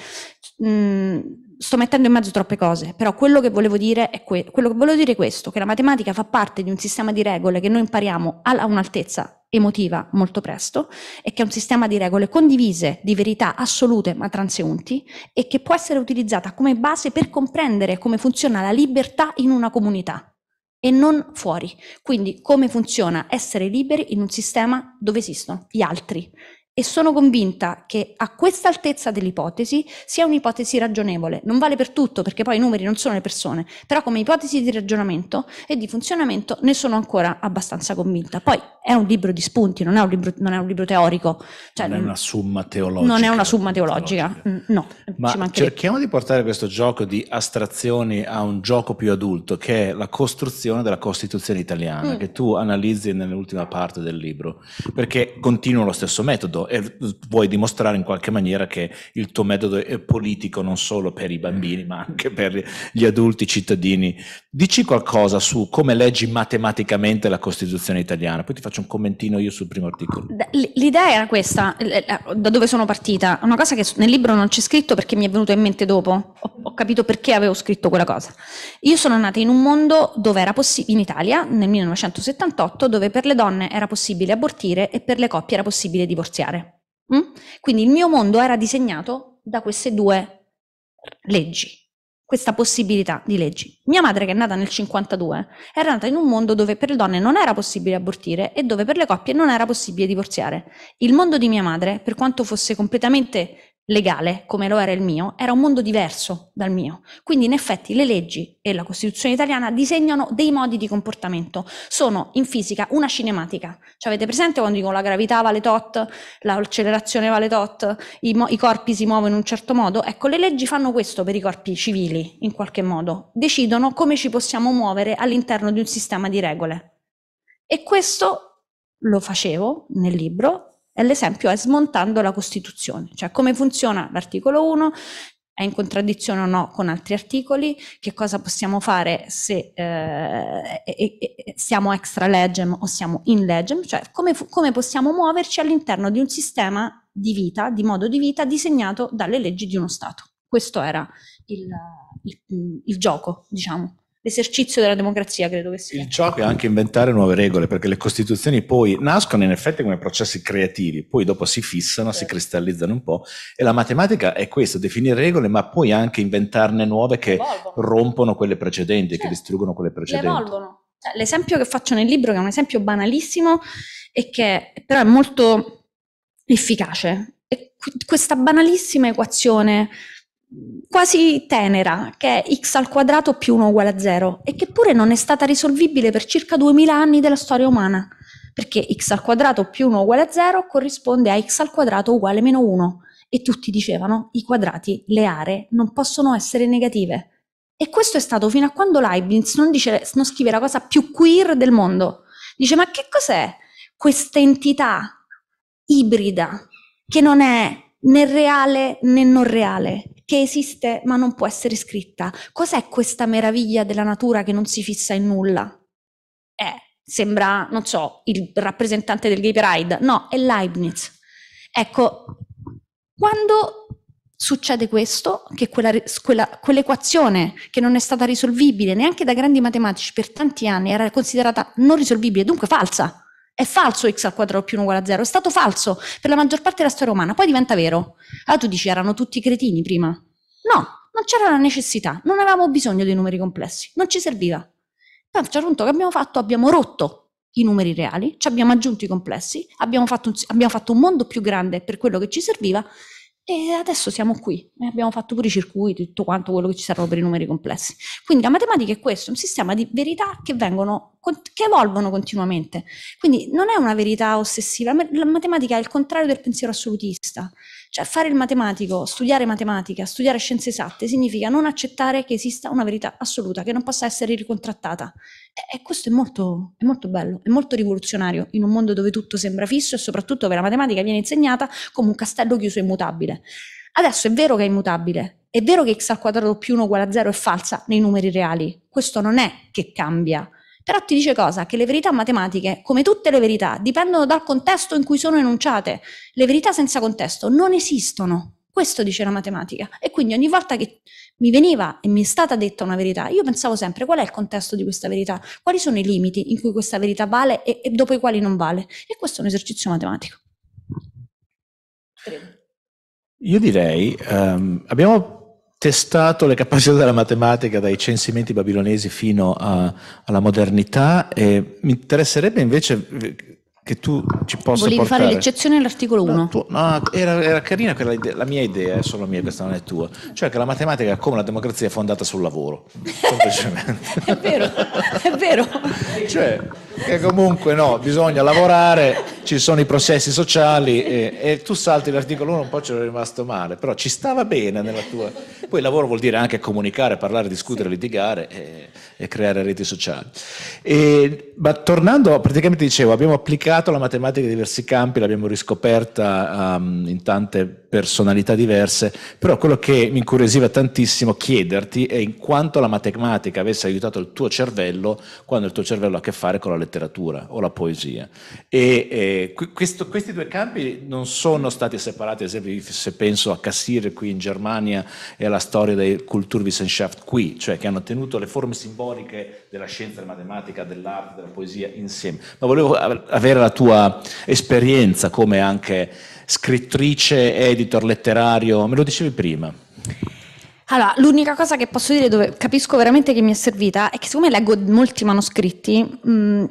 Mm, sto mettendo in mezzo troppe cose, però quello che volevo dire è que- quello che volevo dire è questo, che la matematica fa parte di un sistema di regole che noi impariamo a un'altezza emotiva molto presto e che è un sistema di regole condivise, di verità assolute ma transeunti e che può essere utilizzata come base per comprendere come funziona la libertà in una comunità e non fuori. Quindi come funziona essere liberi in un sistema dove esistono gli altri, e sono convinta che a questa altezza dell'ipotesi sia un'ipotesi ragionevole. Non vale per tutto perché poi i numeri non sono le persone, però come ipotesi di ragionamento e di funzionamento ne sono ancora abbastanza convinta. Poi è un libro di spunti, non è un libro, è un libro teorico. Cioè, non è una mm, summa teologica. Non è una summa teologica, teologica. Mm, no. Ma cerchiamo di portare questo gioco di astrazioni a un gioco più adulto che è la costruzione della Costituzione italiana mm. che tu analizzi nell'ultima parte del libro perché continua lo stesso metodo e vuoi dimostrare in qualche maniera che il tuo metodo è politico non solo per i bambini ma anche per gli adulti cittadini. Dici qualcosa su come leggi matematicamente la Costituzione italiana, poi ti faccio un commentino io sul primo articolo. L'idea era questa, da dove sono partita, una cosa che nel libro non c'è scritto perché mi è venuto in mente dopo, ho, capito perché avevo scritto quella cosa. Io sono nata in un mondo dove era possibile, in Italia nel 1978, dove per le donne era possibile abortire e per le coppie era possibile divorziare. Mm? Quindi il mio mondo era disegnato da queste due leggi, questa possibilità di leggi. Mia madre, che è nata nel 52, era nata in un mondo dove per le donne non era possibile abortire e dove per le coppie non era possibile divorziare. Il mondo di mia madre, per quanto fosse completamente legale, come lo era il mio, era un mondo diverso dal mio. Quindi in effetti le leggi e la Costituzione italiana disegnano dei modi di comportamento, sono in fisica una cinematica. Ci avete presente quando dico la gravità vale tot, l'accelerazione vale tot, i, mo- i corpi si muovono in un certo modo? Ecco, le leggi fanno questo per i corpi civili, in qualche modo, decidono come ci possiamo muovere all'interno di un sistema di regole. E questo lo facevo nel libro l'esempio è smontando la Costituzione, cioè come funziona l'articolo 1, è in contraddizione o no con altri articoli, che cosa possiamo fare se eh, e, e, siamo extra legem o siamo in legem, cioè come, come possiamo muoverci all'interno di un sistema di vita, di modo di vita disegnato dalle leggi di uno Stato. Questo era il, il, il gioco, diciamo l'esercizio della democrazia, credo che sia. Il gioco è anche inventare nuove regole, perché le costituzioni poi nascono in effetti come processi creativi, poi dopo si fissano, certo. si cristallizzano un po', e la matematica è questo, definire regole, ma poi anche inventarne nuove che Evolvono. rompono quelle precedenti, certo. che distruggono quelle precedenti. Evolvono. Cioè, l'esempio che faccio nel libro, che è un esempio banalissimo, e che però è molto efficace, è questa banalissima equazione quasi tenera, che è x al quadrato più 1 uguale a 0, e che pure non è stata risolvibile per circa 2000 anni della storia umana, perché x al quadrato più 1 uguale a 0 corrisponde a x al quadrato uguale a meno 1, e tutti dicevano i quadrati, le aree, non possono essere negative. E questo è stato fino a quando Leibniz non, dice, non scrive la cosa più queer del mondo. Dice, ma che cos'è questa entità ibrida che non è né reale né non reale? che esiste ma non può essere scritta. Cos'è questa meraviglia della natura che non si fissa in nulla? Eh, sembra, non so, il rappresentante del gay pride. No, è Leibniz. Ecco, quando succede questo, che quella, quella, quell'equazione che non è stata risolvibile neanche da grandi matematici per tanti anni era considerata non risolvibile, dunque falsa. È falso x al quadrato più 1 uguale a 0, è stato falso per la maggior parte della storia umana, poi diventa vero. Allora tu dici erano tutti cretini prima? No, non c'era la necessità, non avevamo bisogno dei numeri complessi, non ci serviva. Poi a un certo punto che abbiamo fatto? Abbiamo rotto i numeri reali, ci abbiamo aggiunto i complessi, abbiamo fatto, un, abbiamo fatto un mondo più grande per quello che ci serviva e adesso siamo qui, eh, abbiamo fatto pure i circuiti, tutto quanto quello che ci serve per i numeri complessi. Quindi la matematica è questo, un sistema di verità che, vengono, che evolvono continuamente. Quindi non è una verità ossessiva, la matematica è il contrario del pensiero assolutista. Cioè fare il matematico, studiare matematica, studiare scienze esatte, significa non accettare che esista una verità assoluta, che non possa essere ricontrattata. E, e questo è molto, è molto bello, è molto rivoluzionario in un mondo dove tutto sembra fisso e soprattutto dove la matematica viene insegnata come un castello chiuso e immutabile. Adesso è vero che è immutabile, è vero che x al quadrato più 1 uguale a 0 è falsa nei numeri reali, questo non è che cambia però ti dice cosa? Che le verità matematiche, come tutte le verità, dipendono dal contesto in cui sono enunciate. Le verità senza contesto non esistono. Questo dice la matematica. E quindi ogni volta che mi veniva e mi è stata detta una verità, io pensavo sempre qual è il contesto di questa verità, quali sono i limiti in cui questa verità vale e, e dopo i quali non vale. E questo è un esercizio matematico. Credo. Io direi, um, abbiamo testato le capacità della matematica dai censimenti babilonesi fino a, alla modernità e mi interesserebbe invece che tu ci possa Volevi portare. fare l'eccezione all'articolo 1. No, tu, no, era, era, carina quella idea, la mia idea, è eh, solo mia, questa non è tua. Cioè che la matematica è come la democrazia è fondata sul lavoro. Semplicemente. è vero, è vero. Cioè, che comunque no, bisogna lavorare, ci sono i processi sociali e, e tu salti l'articolo 1, un po' ci ero rimasto male, però ci stava bene nella tua... Poi lavoro vuol dire anche comunicare, parlare, discutere, litigare e, e creare reti sociali. E, ma tornando, praticamente dicevo, abbiamo applicato giocato la matematica di diversi campi, l'abbiamo riscoperta um, in tante personalità diverse, però quello che mi incuriosiva tantissimo chiederti è in quanto la matematica avesse aiutato il tuo cervello quando il tuo cervello ha a che fare con la letteratura o la poesia. E, eh, questo, questi due campi non sono stati separati, ad esempio se penso a Cassir qui in Germania e alla storia del Kulturwissenschaft qui, cioè che hanno tenuto le forme simboliche della scienza, della matematica, dell'arte, della poesia insieme. Ma volevo avere la tua esperienza come anche scrittrice, editor letterario, me lo dicevi prima. Allora, l'unica cosa che posso dire dove capisco veramente che mi è servita è che siccome leggo molti manoscritti, mh,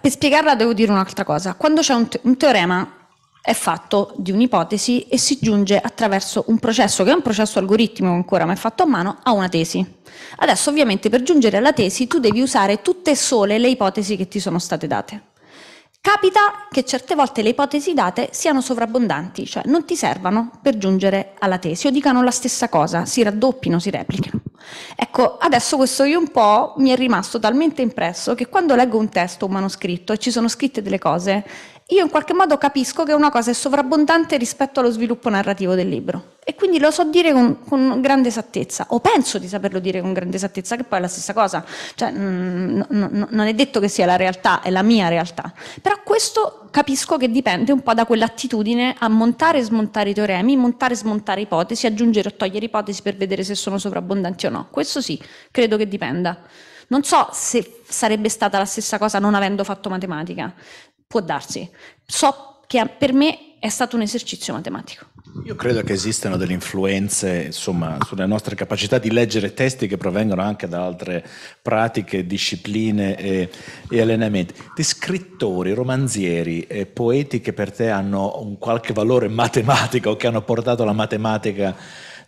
per spiegarla devo dire un'altra cosa. Quando c'è un, te- un teorema è fatto di un'ipotesi e si giunge attraverso un processo, che è un processo algoritmico ancora, ma è fatto a mano, a una tesi. Adesso ovviamente per giungere alla tesi tu devi usare tutte e sole le ipotesi che ti sono state date. Capita che certe volte le ipotesi date siano sovrabbondanti, cioè non ti servano per giungere alla tesi o dicano la stessa cosa, si raddoppino, si replichino. Ecco, adesso questo io un po' mi è rimasto talmente impresso che quando leggo un testo, un manoscritto e ci sono scritte delle cose io in qualche modo capisco che una cosa è sovrabbondante rispetto allo sviluppo narrativo del libro e quindi lo so dire con, con grande esattezza o penso di saperlo dire con grande esattezza che poi è la stessa cosa, cioè, mh, mm, no, non è detto che sia la realtà, è la mia realtà, però questo capisco che dipende un po' da quell'attitudine a montare e smontare i teoremi, montare e smontare ipotesi, aggiungere o togliere ipotesi per vedere se sono sovrabbondanti o no, questo sì, credo che dipenda. Non so se sarebbe stata la stessa cosa non avendo fatto matematica. Può darsi. So che per me è stato un esercizio matematico. Io credo che esistano delle influenze insomma, sulla nostra capacità di leggere testi che provengono anche da altre pratiche, discipline e, e allenamenti. Di scrittori, romanzieri, eh, poeti che per te hanno un qualche valore matematico, o che hanno portato la matematica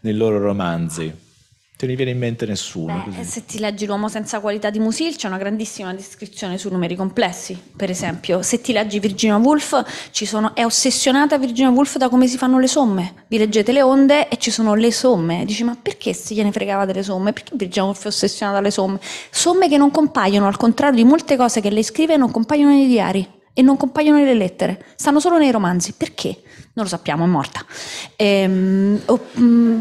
nei loro romanzi te ne viene in mente nessuno. Beh, se ti leggi L'uomo senza qualità di Musil c'è una grandissima descrizione su numeri complessi, per esempio. Se ti leggi Virginia Woolf, sono, è ossessionata Virginia Woolf da come si fanno le somme. Vi leggete le onde e ci sono le somme. Dici, ma perché se gliene fregava delle somme? Perché Virginia Woolf è ossessionata dalle somme? Somme che non compaiono, al contrario di molte cose che lei scrive, non compaiono nei diari e non compaiono nelle lettere. Stanno solo nei romanzi. Perché? non lo sappiamo, è morta. Ehm, mm,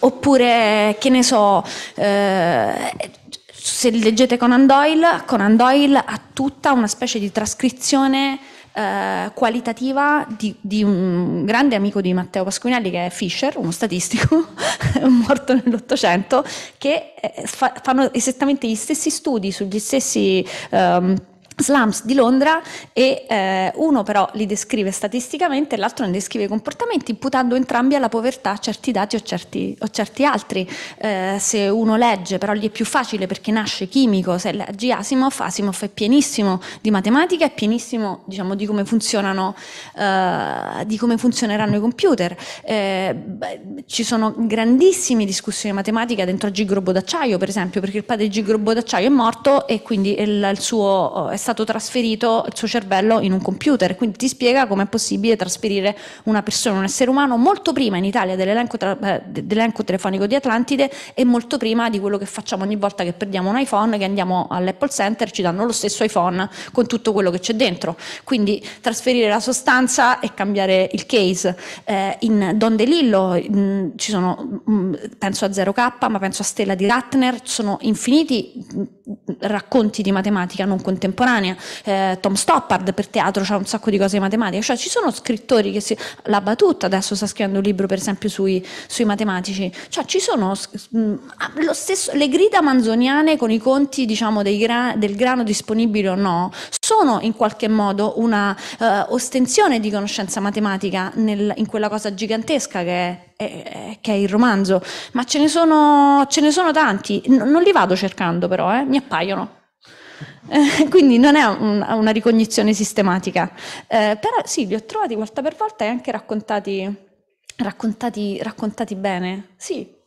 oppure, che ne so, eh, se leggete Conan Doyle, Conan Doyle ha tutta una specie di trascrizione eh, qualitativa di, di, un grande amico di Matteo Pasquinelli che è Fischer, uno statistico morto nell'Ottocento, che eh, fa, fanno esattamente gli stessi studi sugli stessi... Um, slums di Londra e eh, uno però li descrive statisticamente e l'altro ne descrive i comportamenti imputando entrambi alla povertà certi dati o certi, o certi altri. Eh, se uno legge però gli è più facile perché nasce chimico, se leggi Asimov, Asimov è pienissimo di matematica, è pienissimo diciamo, di, come funzionano, eh, di come funzioneranno i computer. Eh, beh, ci sono grandissime discussioni matematiche dentro a G. Grobo d'acciaio per esempio perché il padre di G. Grobo d'acciaio è morto e quindi il, il suo eh, è stato stato trasferito il suo cervello in un computer, quindi ti spiega come è possibile trasferire una persona, un essere umano, molto prima in Italia dell'elenco, eh, dell'elenco telefonico di Atlantide e molto prima di quello che facciamo ogni volta che perdiamo un iPhone, che andiamo all'Apple Center, ci danno lo stesso iPhone con tutto quello che c'è dentro. Quindi trasferire la sostanza e cambiare il case. Eh, in Don De Lillo ci sono, mh, mm, penso a 0K, ma penso a Stella di Ratner, sono infiniti mm, racconti di matematica non contemporanea contemporanea, eh, Tom Stoppard per teatro c'ha un sacco di cose di matematica, cioè ci sono scrittori che si... La Batutta adesso sta scrivendo un libro per esempio sui, sui matematici, cioè ci sono mh, mm, stesso, le grida manzoniane con i conti diciamo gra, del grano disponibile o no, sono in qualche modo una eh, ostensione di conoscenza matematica nel, in quella cosa gigantesca che è che è il romanzo, ma ce ne sono, ce ne sono tanti, non li vado cercando però, eh? mi appaiono. Eh, quindi non è un, una ricognizione sistematica. Eh, però sì, li ho trovati volta per volta e anche raccontati, raccontati, raccontati bene. Sì.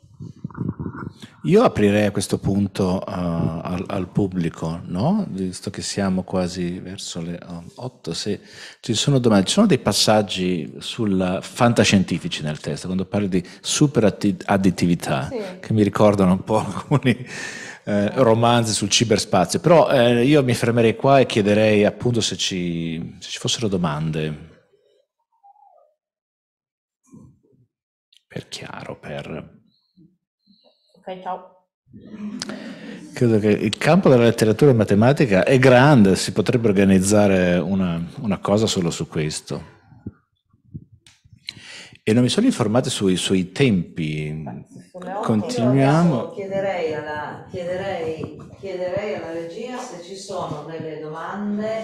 Io aprirei a questo punto uh, al, al, pubblico, no? visto che siamo quasi verso le 8, eh, se ci sono domande, ci sono dei passaggi sul fantascientifici nel testo, quando parli di superadditività, sì. che mi ricordano un po' alcuni eh, romanzi sul ciberspazio, però eh, io mi fermerei qua e chiederei appunto se ci, se ci fossero domande. Per chiaro, per... Ok, ciao. Credo che il campo della letteratura e matematica è grande, si potrebbe organizzare una, una cosa solo su questo. E non mi sono informato sui, sui tempi. Continuiamo. Chiederei alla, chiederei, chiederei alla, regia se ci sono delle domande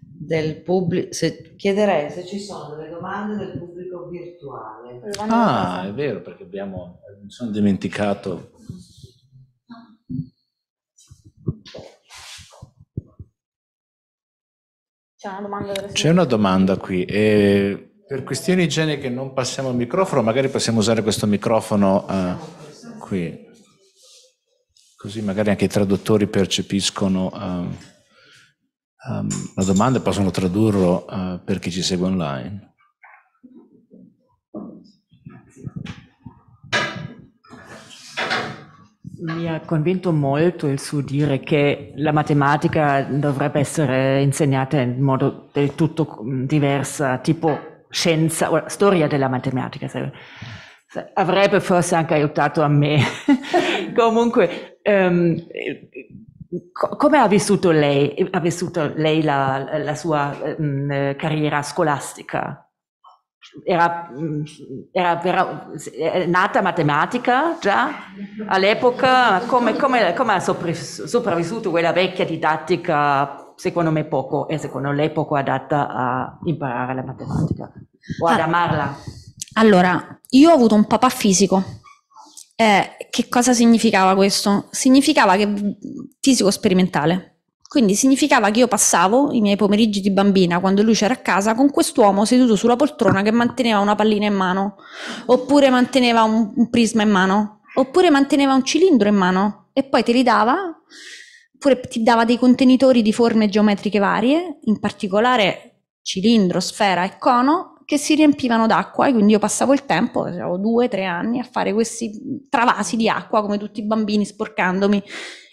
del pubblico. Se, chiederei se ci sono delle domande del pubblico virtuale. Ah, è vero, perché abbiamo. Mi sono dimenticato. C'è una domanda, C'è una domanda qui. Eh, per questioni igieniche non passiamo il microfono, magari possiamo usare questo microfono uh, qui, così magari anche i traduttori percepiscono um, um, la domanda e possono tradurlo uh, per chi ci segue online. Mi ha convinto molto il suo dire che la matematica dovrebbe essere insegnata in modo del tutto mm, diverso, tipo scienza, o storia della matematica, sarebbe, avrebbe forse anche aiutato a me. Comunque, um, come ha vissuto lei, ha vissuto lei la, la sua um, carriera scolastica? Era, mm, era, era, nata matematica già all'epoca? Come, come, come ha sopravvissuto quella vecchia didattica secondo me poco e secondo lei poco adatta a imparare la matematica o ad allora, ah. amarla. Allora, io ho avuto un papà fisico. Eh, che cosa significava questo? Significava che mm, fisico sperimentale. Quindi significava che io passavo i miei pomeriggi di bambina, quando lui c'era a casa, con quest'uomo seduto sulla poltrona che manteneva una pallina in mano, oppure manteneva un, un prisma in mano, oppure manteneva un cilindro in mano e poi te li dava pure ti dava dei contenitori di forme geometriche varie, in particolare cilindro, sfera e cono, che si riempivano d'acqua e quindi io passavo il tempo, avevo due, tre anni, a fare questi travasi di acqua come tutti i bambini sporcandomi.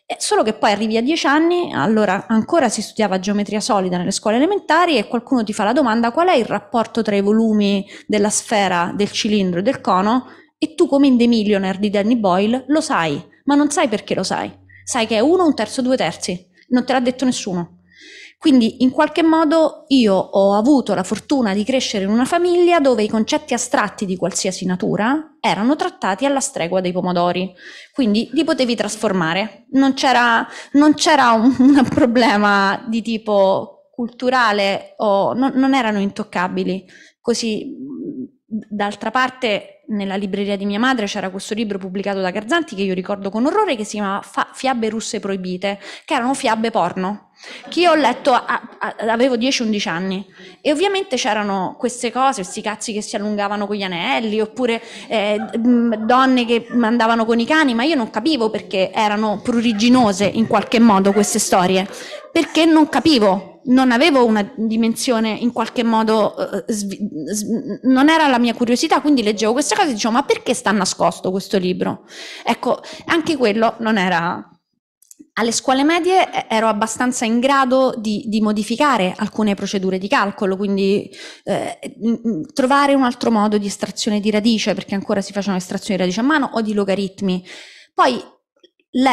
E solo che poi arrivi a dieci anni, allora ancora si studiava geometria solida nelle scuole elementari e qualcuno ti fa la domanda qual è il rapporto tra i volumi della sfera, del cilindro e del cono e tu come in The Millionaire di Danny Boyle lo sai, ma non sai perché lo sai sai che è uno, un terzo, due terzi, non te l'ha detto nessuno. Quindi in qualche modo io ho avuto la fortuna di crescere in una famiglia dove i concetti astratti di qualsiasi natura erano trattati alla stregua dei pomodori, quindi li potevi trasformare, non c'era, non c'era un, un, problema di tipo culturale o no, non erano intoccabili. Così d'altra parte nella libreria di mia madre c'era questo libro pubblicato da Garzanti che io ricordo con orrore che si chiamava Fa- Fiabe russe proibite, che erano fiabe porno, che io ho letto, a, a, avevo 10-11 anni e ovviamente c'erano queste cose, questi cazzi che si allungavano con gli anelli oppure eh, donne che andavano con i cani, ma io non capivo perché erano pruriginose in qualche modo queste storie, perché non capivo non avevo una dimensione in qualche modo, uh, eh, sv- sv- non era la mia curiosità, quindi leggevo queste cose e dicevo ma perché sta nascosto questo libro? Ecco, anche quello non era... Alle scuole medie ero abbastanza in grado di, di modificare alcune procedure di calcolo, quindi eh, trovare un altro modo di estrazione di radice, perché ancora si facevano estrazioni di radice a mano, o di logaritmi. Poi, le,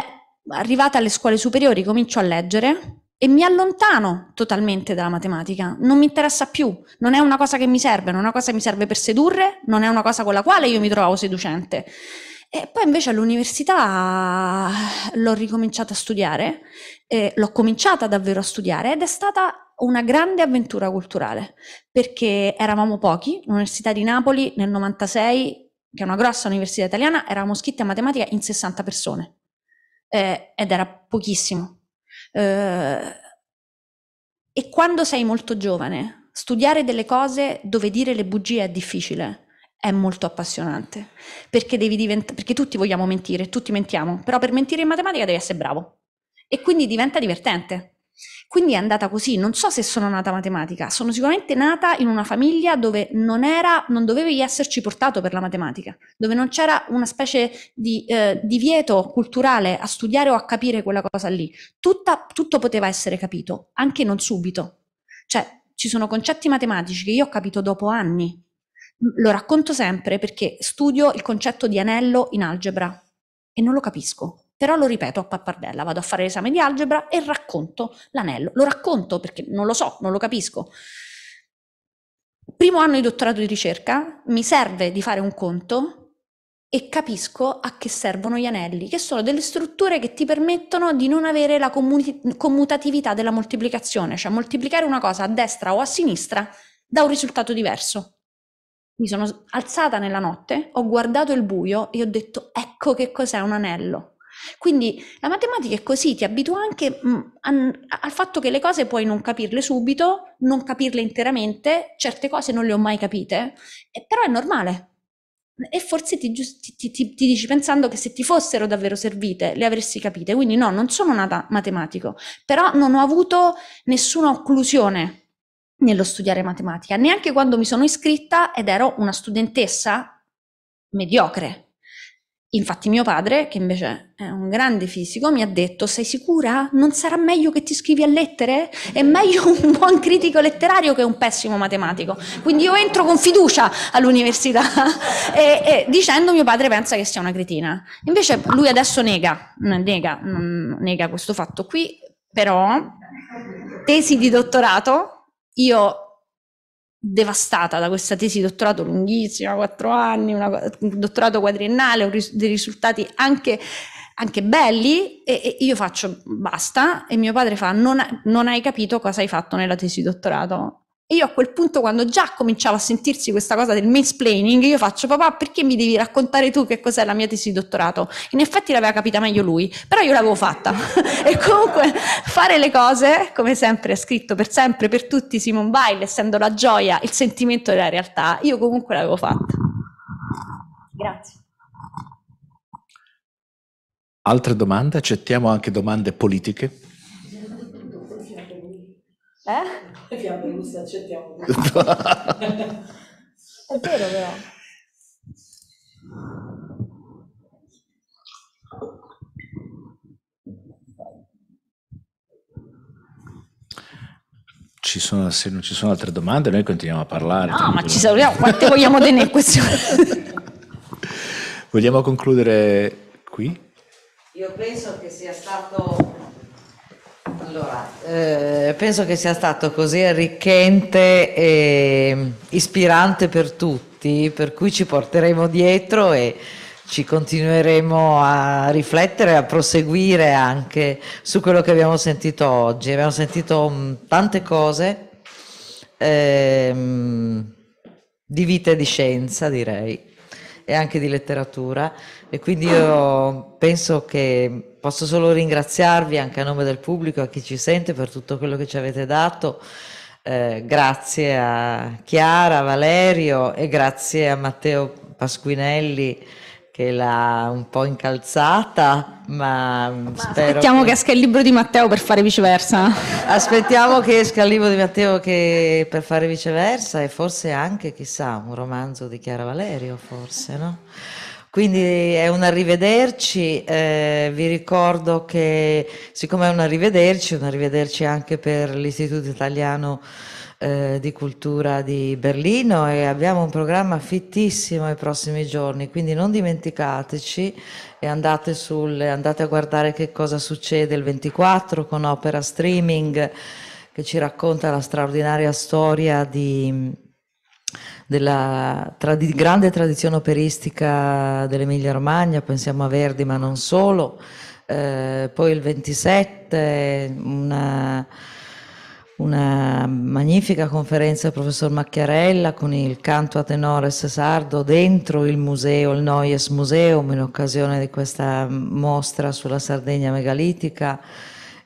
arrivata alle scuole superiori, comincio a leggere, e mi allontano totalmente dalla matematica, non mi interessa più, non è una cosa che mi serve, non è una cosa che mi serve per sedurre, non è una cosa con la quale io mi trovavo seducente. E poi invece all'università eh, l'ho ricominciata a studiare, eh, l'ho cominciata davvero a studiare ed è stata una grande avventura culturale, perché eravamo pochi, l'Università di Napoli nel 96, che è una grossa università italiana, eravamo scritti a matematica in 60 persone eh, ed era pochissimo Ehm, e quando sei molto giovane, studiare delle cose dove dire le bugie è difficile è molto appassionante perché, devi divent- perché tutti vogliamo mentire, tutti mentiamo, però per mentire in matematica devi essere bravo e quindi diventa divertente quindi è andata così, non so se sono nata matematica, sono sicuramente nata in una famiglia dove non, era, non dovevi esserci portato per la matematica, dove non c'era una specie di eh, divieto culturale a studiare o a capire quella cosa lì. Tutta, tutto poteva essere capito, anche non subito. Cioè, ci sono concetti matematici che io ho capito dopo anni. Lo racconto sempre perché studio il concetto di anello in algebra e non lo capisco però lo ripeto a pappardella, vado a fare l'esame di algebra e racconto l'anello. Lo racconto perché non lo so, non lo capisco. Primo anno di dottorato di ricerca, mi serve di fare un conto e capisco a che servono gli anelli, che sono delle strutture che ti permettono di non avere la commu- commutatività della moltiplicazione, cioè moltiplicare una cosa a destra o a sinistra dà un risultato diverso. Mi sono alzata nella notte, ho guardato il buio e ho detto ecco che cos'è un anello. Quindi la matematica è così, ti abitua anche mh, mm, an, al fatto che le cose puoi non capirle subito, non capirle interamente, certe cose non le ho mai capite, eh, però è normale. E forse ti, ti, ti, ti, dici pensando che se ti fossero davvero servite le avresti capite. Quindi no, non sono nata matematico, però non ho avuto nessuna occlusione nello studiare matematica, neanche quando mi sono iscritta ed ero una studentessa mediocre, Infatti mio padre, che invece è un grande fisico, mi ha detto sei sicura? Non sarà meglio che ti scrivi a lettere? È meglio un buon critico letterario che un pessimo matematico. Quindi io entro con fiducia all'università e, e, dicendo mio padre pensa che sia una cretina. Invece lui adesso nega, nega, nega questo fatto qui, però tesi di dottorato, io devastata da questa tesi di dottorato lunghissima, quattro anni, un dottorato quadriennale, ris- dei risultati anche, anche belli e, e, io faccio basta e mio padre fa non, non hai capito cosa hai fatto nella tesi di dottorato e io a quel punto, quando già cominciavo a sentirsi questa cosa del mansplaining, io faccio papà, perché mi devi raccontare tu che cos'è la mia tesi di dottorato? In effetti l'aveva capita meglio lui, però io l'avevo fatta. e comunque fare le cose, come sempre è scritto per sempre, per tutti, Simon Weil, essendo la gioia, il sentimento della realtà, io comunque l'avevo fatta. Grazie. Altre domande? Accettiamo anche domande politiche? Eh? le fiamme russe accettiamo è vero però Ci sono, se non ci sono altre domande, noi continuiamo a parlare. No, ma ci salutiamo quante vogliamo tenere questo. Vogliamo concludere qui? Io penso che sia stato allora, eh, penso che sia stato così arricchente e ispirante per tutti, per cui ci porteremo dietro e ci continueremo a riflettere, a proseguire anche su quello che abbiamo sentito oggi. Abbiamo sentito mm, tante cose ehm, di vita e di scienza, direi, e anche di letteratura, e quindi io penso che Posso solo ringraziarvi anche a nome del pubblico, a chi ci sente, per tutto quello che ci avete dato. Eh, grazie a Chiara, Valerio e grazie a Matteo Pasquinelli che l'ha un po' incalzata, ma, ma aspettiamo che... che... esca il libro di Matteo per fare viceversa. Aspettiamo che esca il libro di Matteo che... per fare viceversa e forse anche, chissà, un romanzo di Chiara Valerio, forse, no? Quindi è un arrivederci, eh, vi ricordo che siccome è un arrivederci, un arrivederci anche per l'Istituto Italiano eh, di Cultura di Berlino e abbiamo un programma fittissimo i prossimi giorni, quindi non dimenticateci e andate, sul, andate a guardare che cosa succede il 24 con Opera Streaming che ci racconta la straordinaria storia di della trad- grande tradizione operistica dell'Emilia Romagna, pensiamo a Verdi ma non solo, eh, poi il 27 una, una magnifica conferenza del professor Macchiarella con il canto a tenore sardo dentro il museo, il Noyes Museum, in occasione di questa mostra sulla Sardegna megalitica.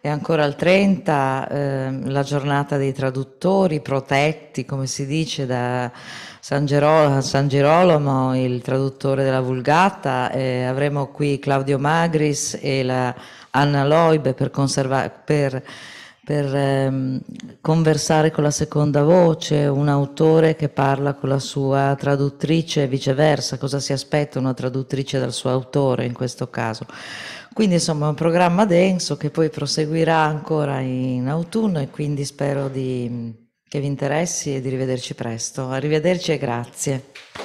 E ancora il 30 eh, la giornata dei traduttori protetti, come si dice, da, San, Gero- San Girolamo, il traduttore della Vulgata, eh, avremo qui Claudio Magris e la Anna Loibe per, per, per ehm, conversare con la seconda voce, un autore che parla con la sua traduttrice e viceversa, cosa si aspetta una traduttrice dal suo autore in questo caso. Quindi insomma è un programma denso che poi proseguirà ancora in autunno e quindi spero di che vi interessi e di rivederci presto. Arrivederci e grazie.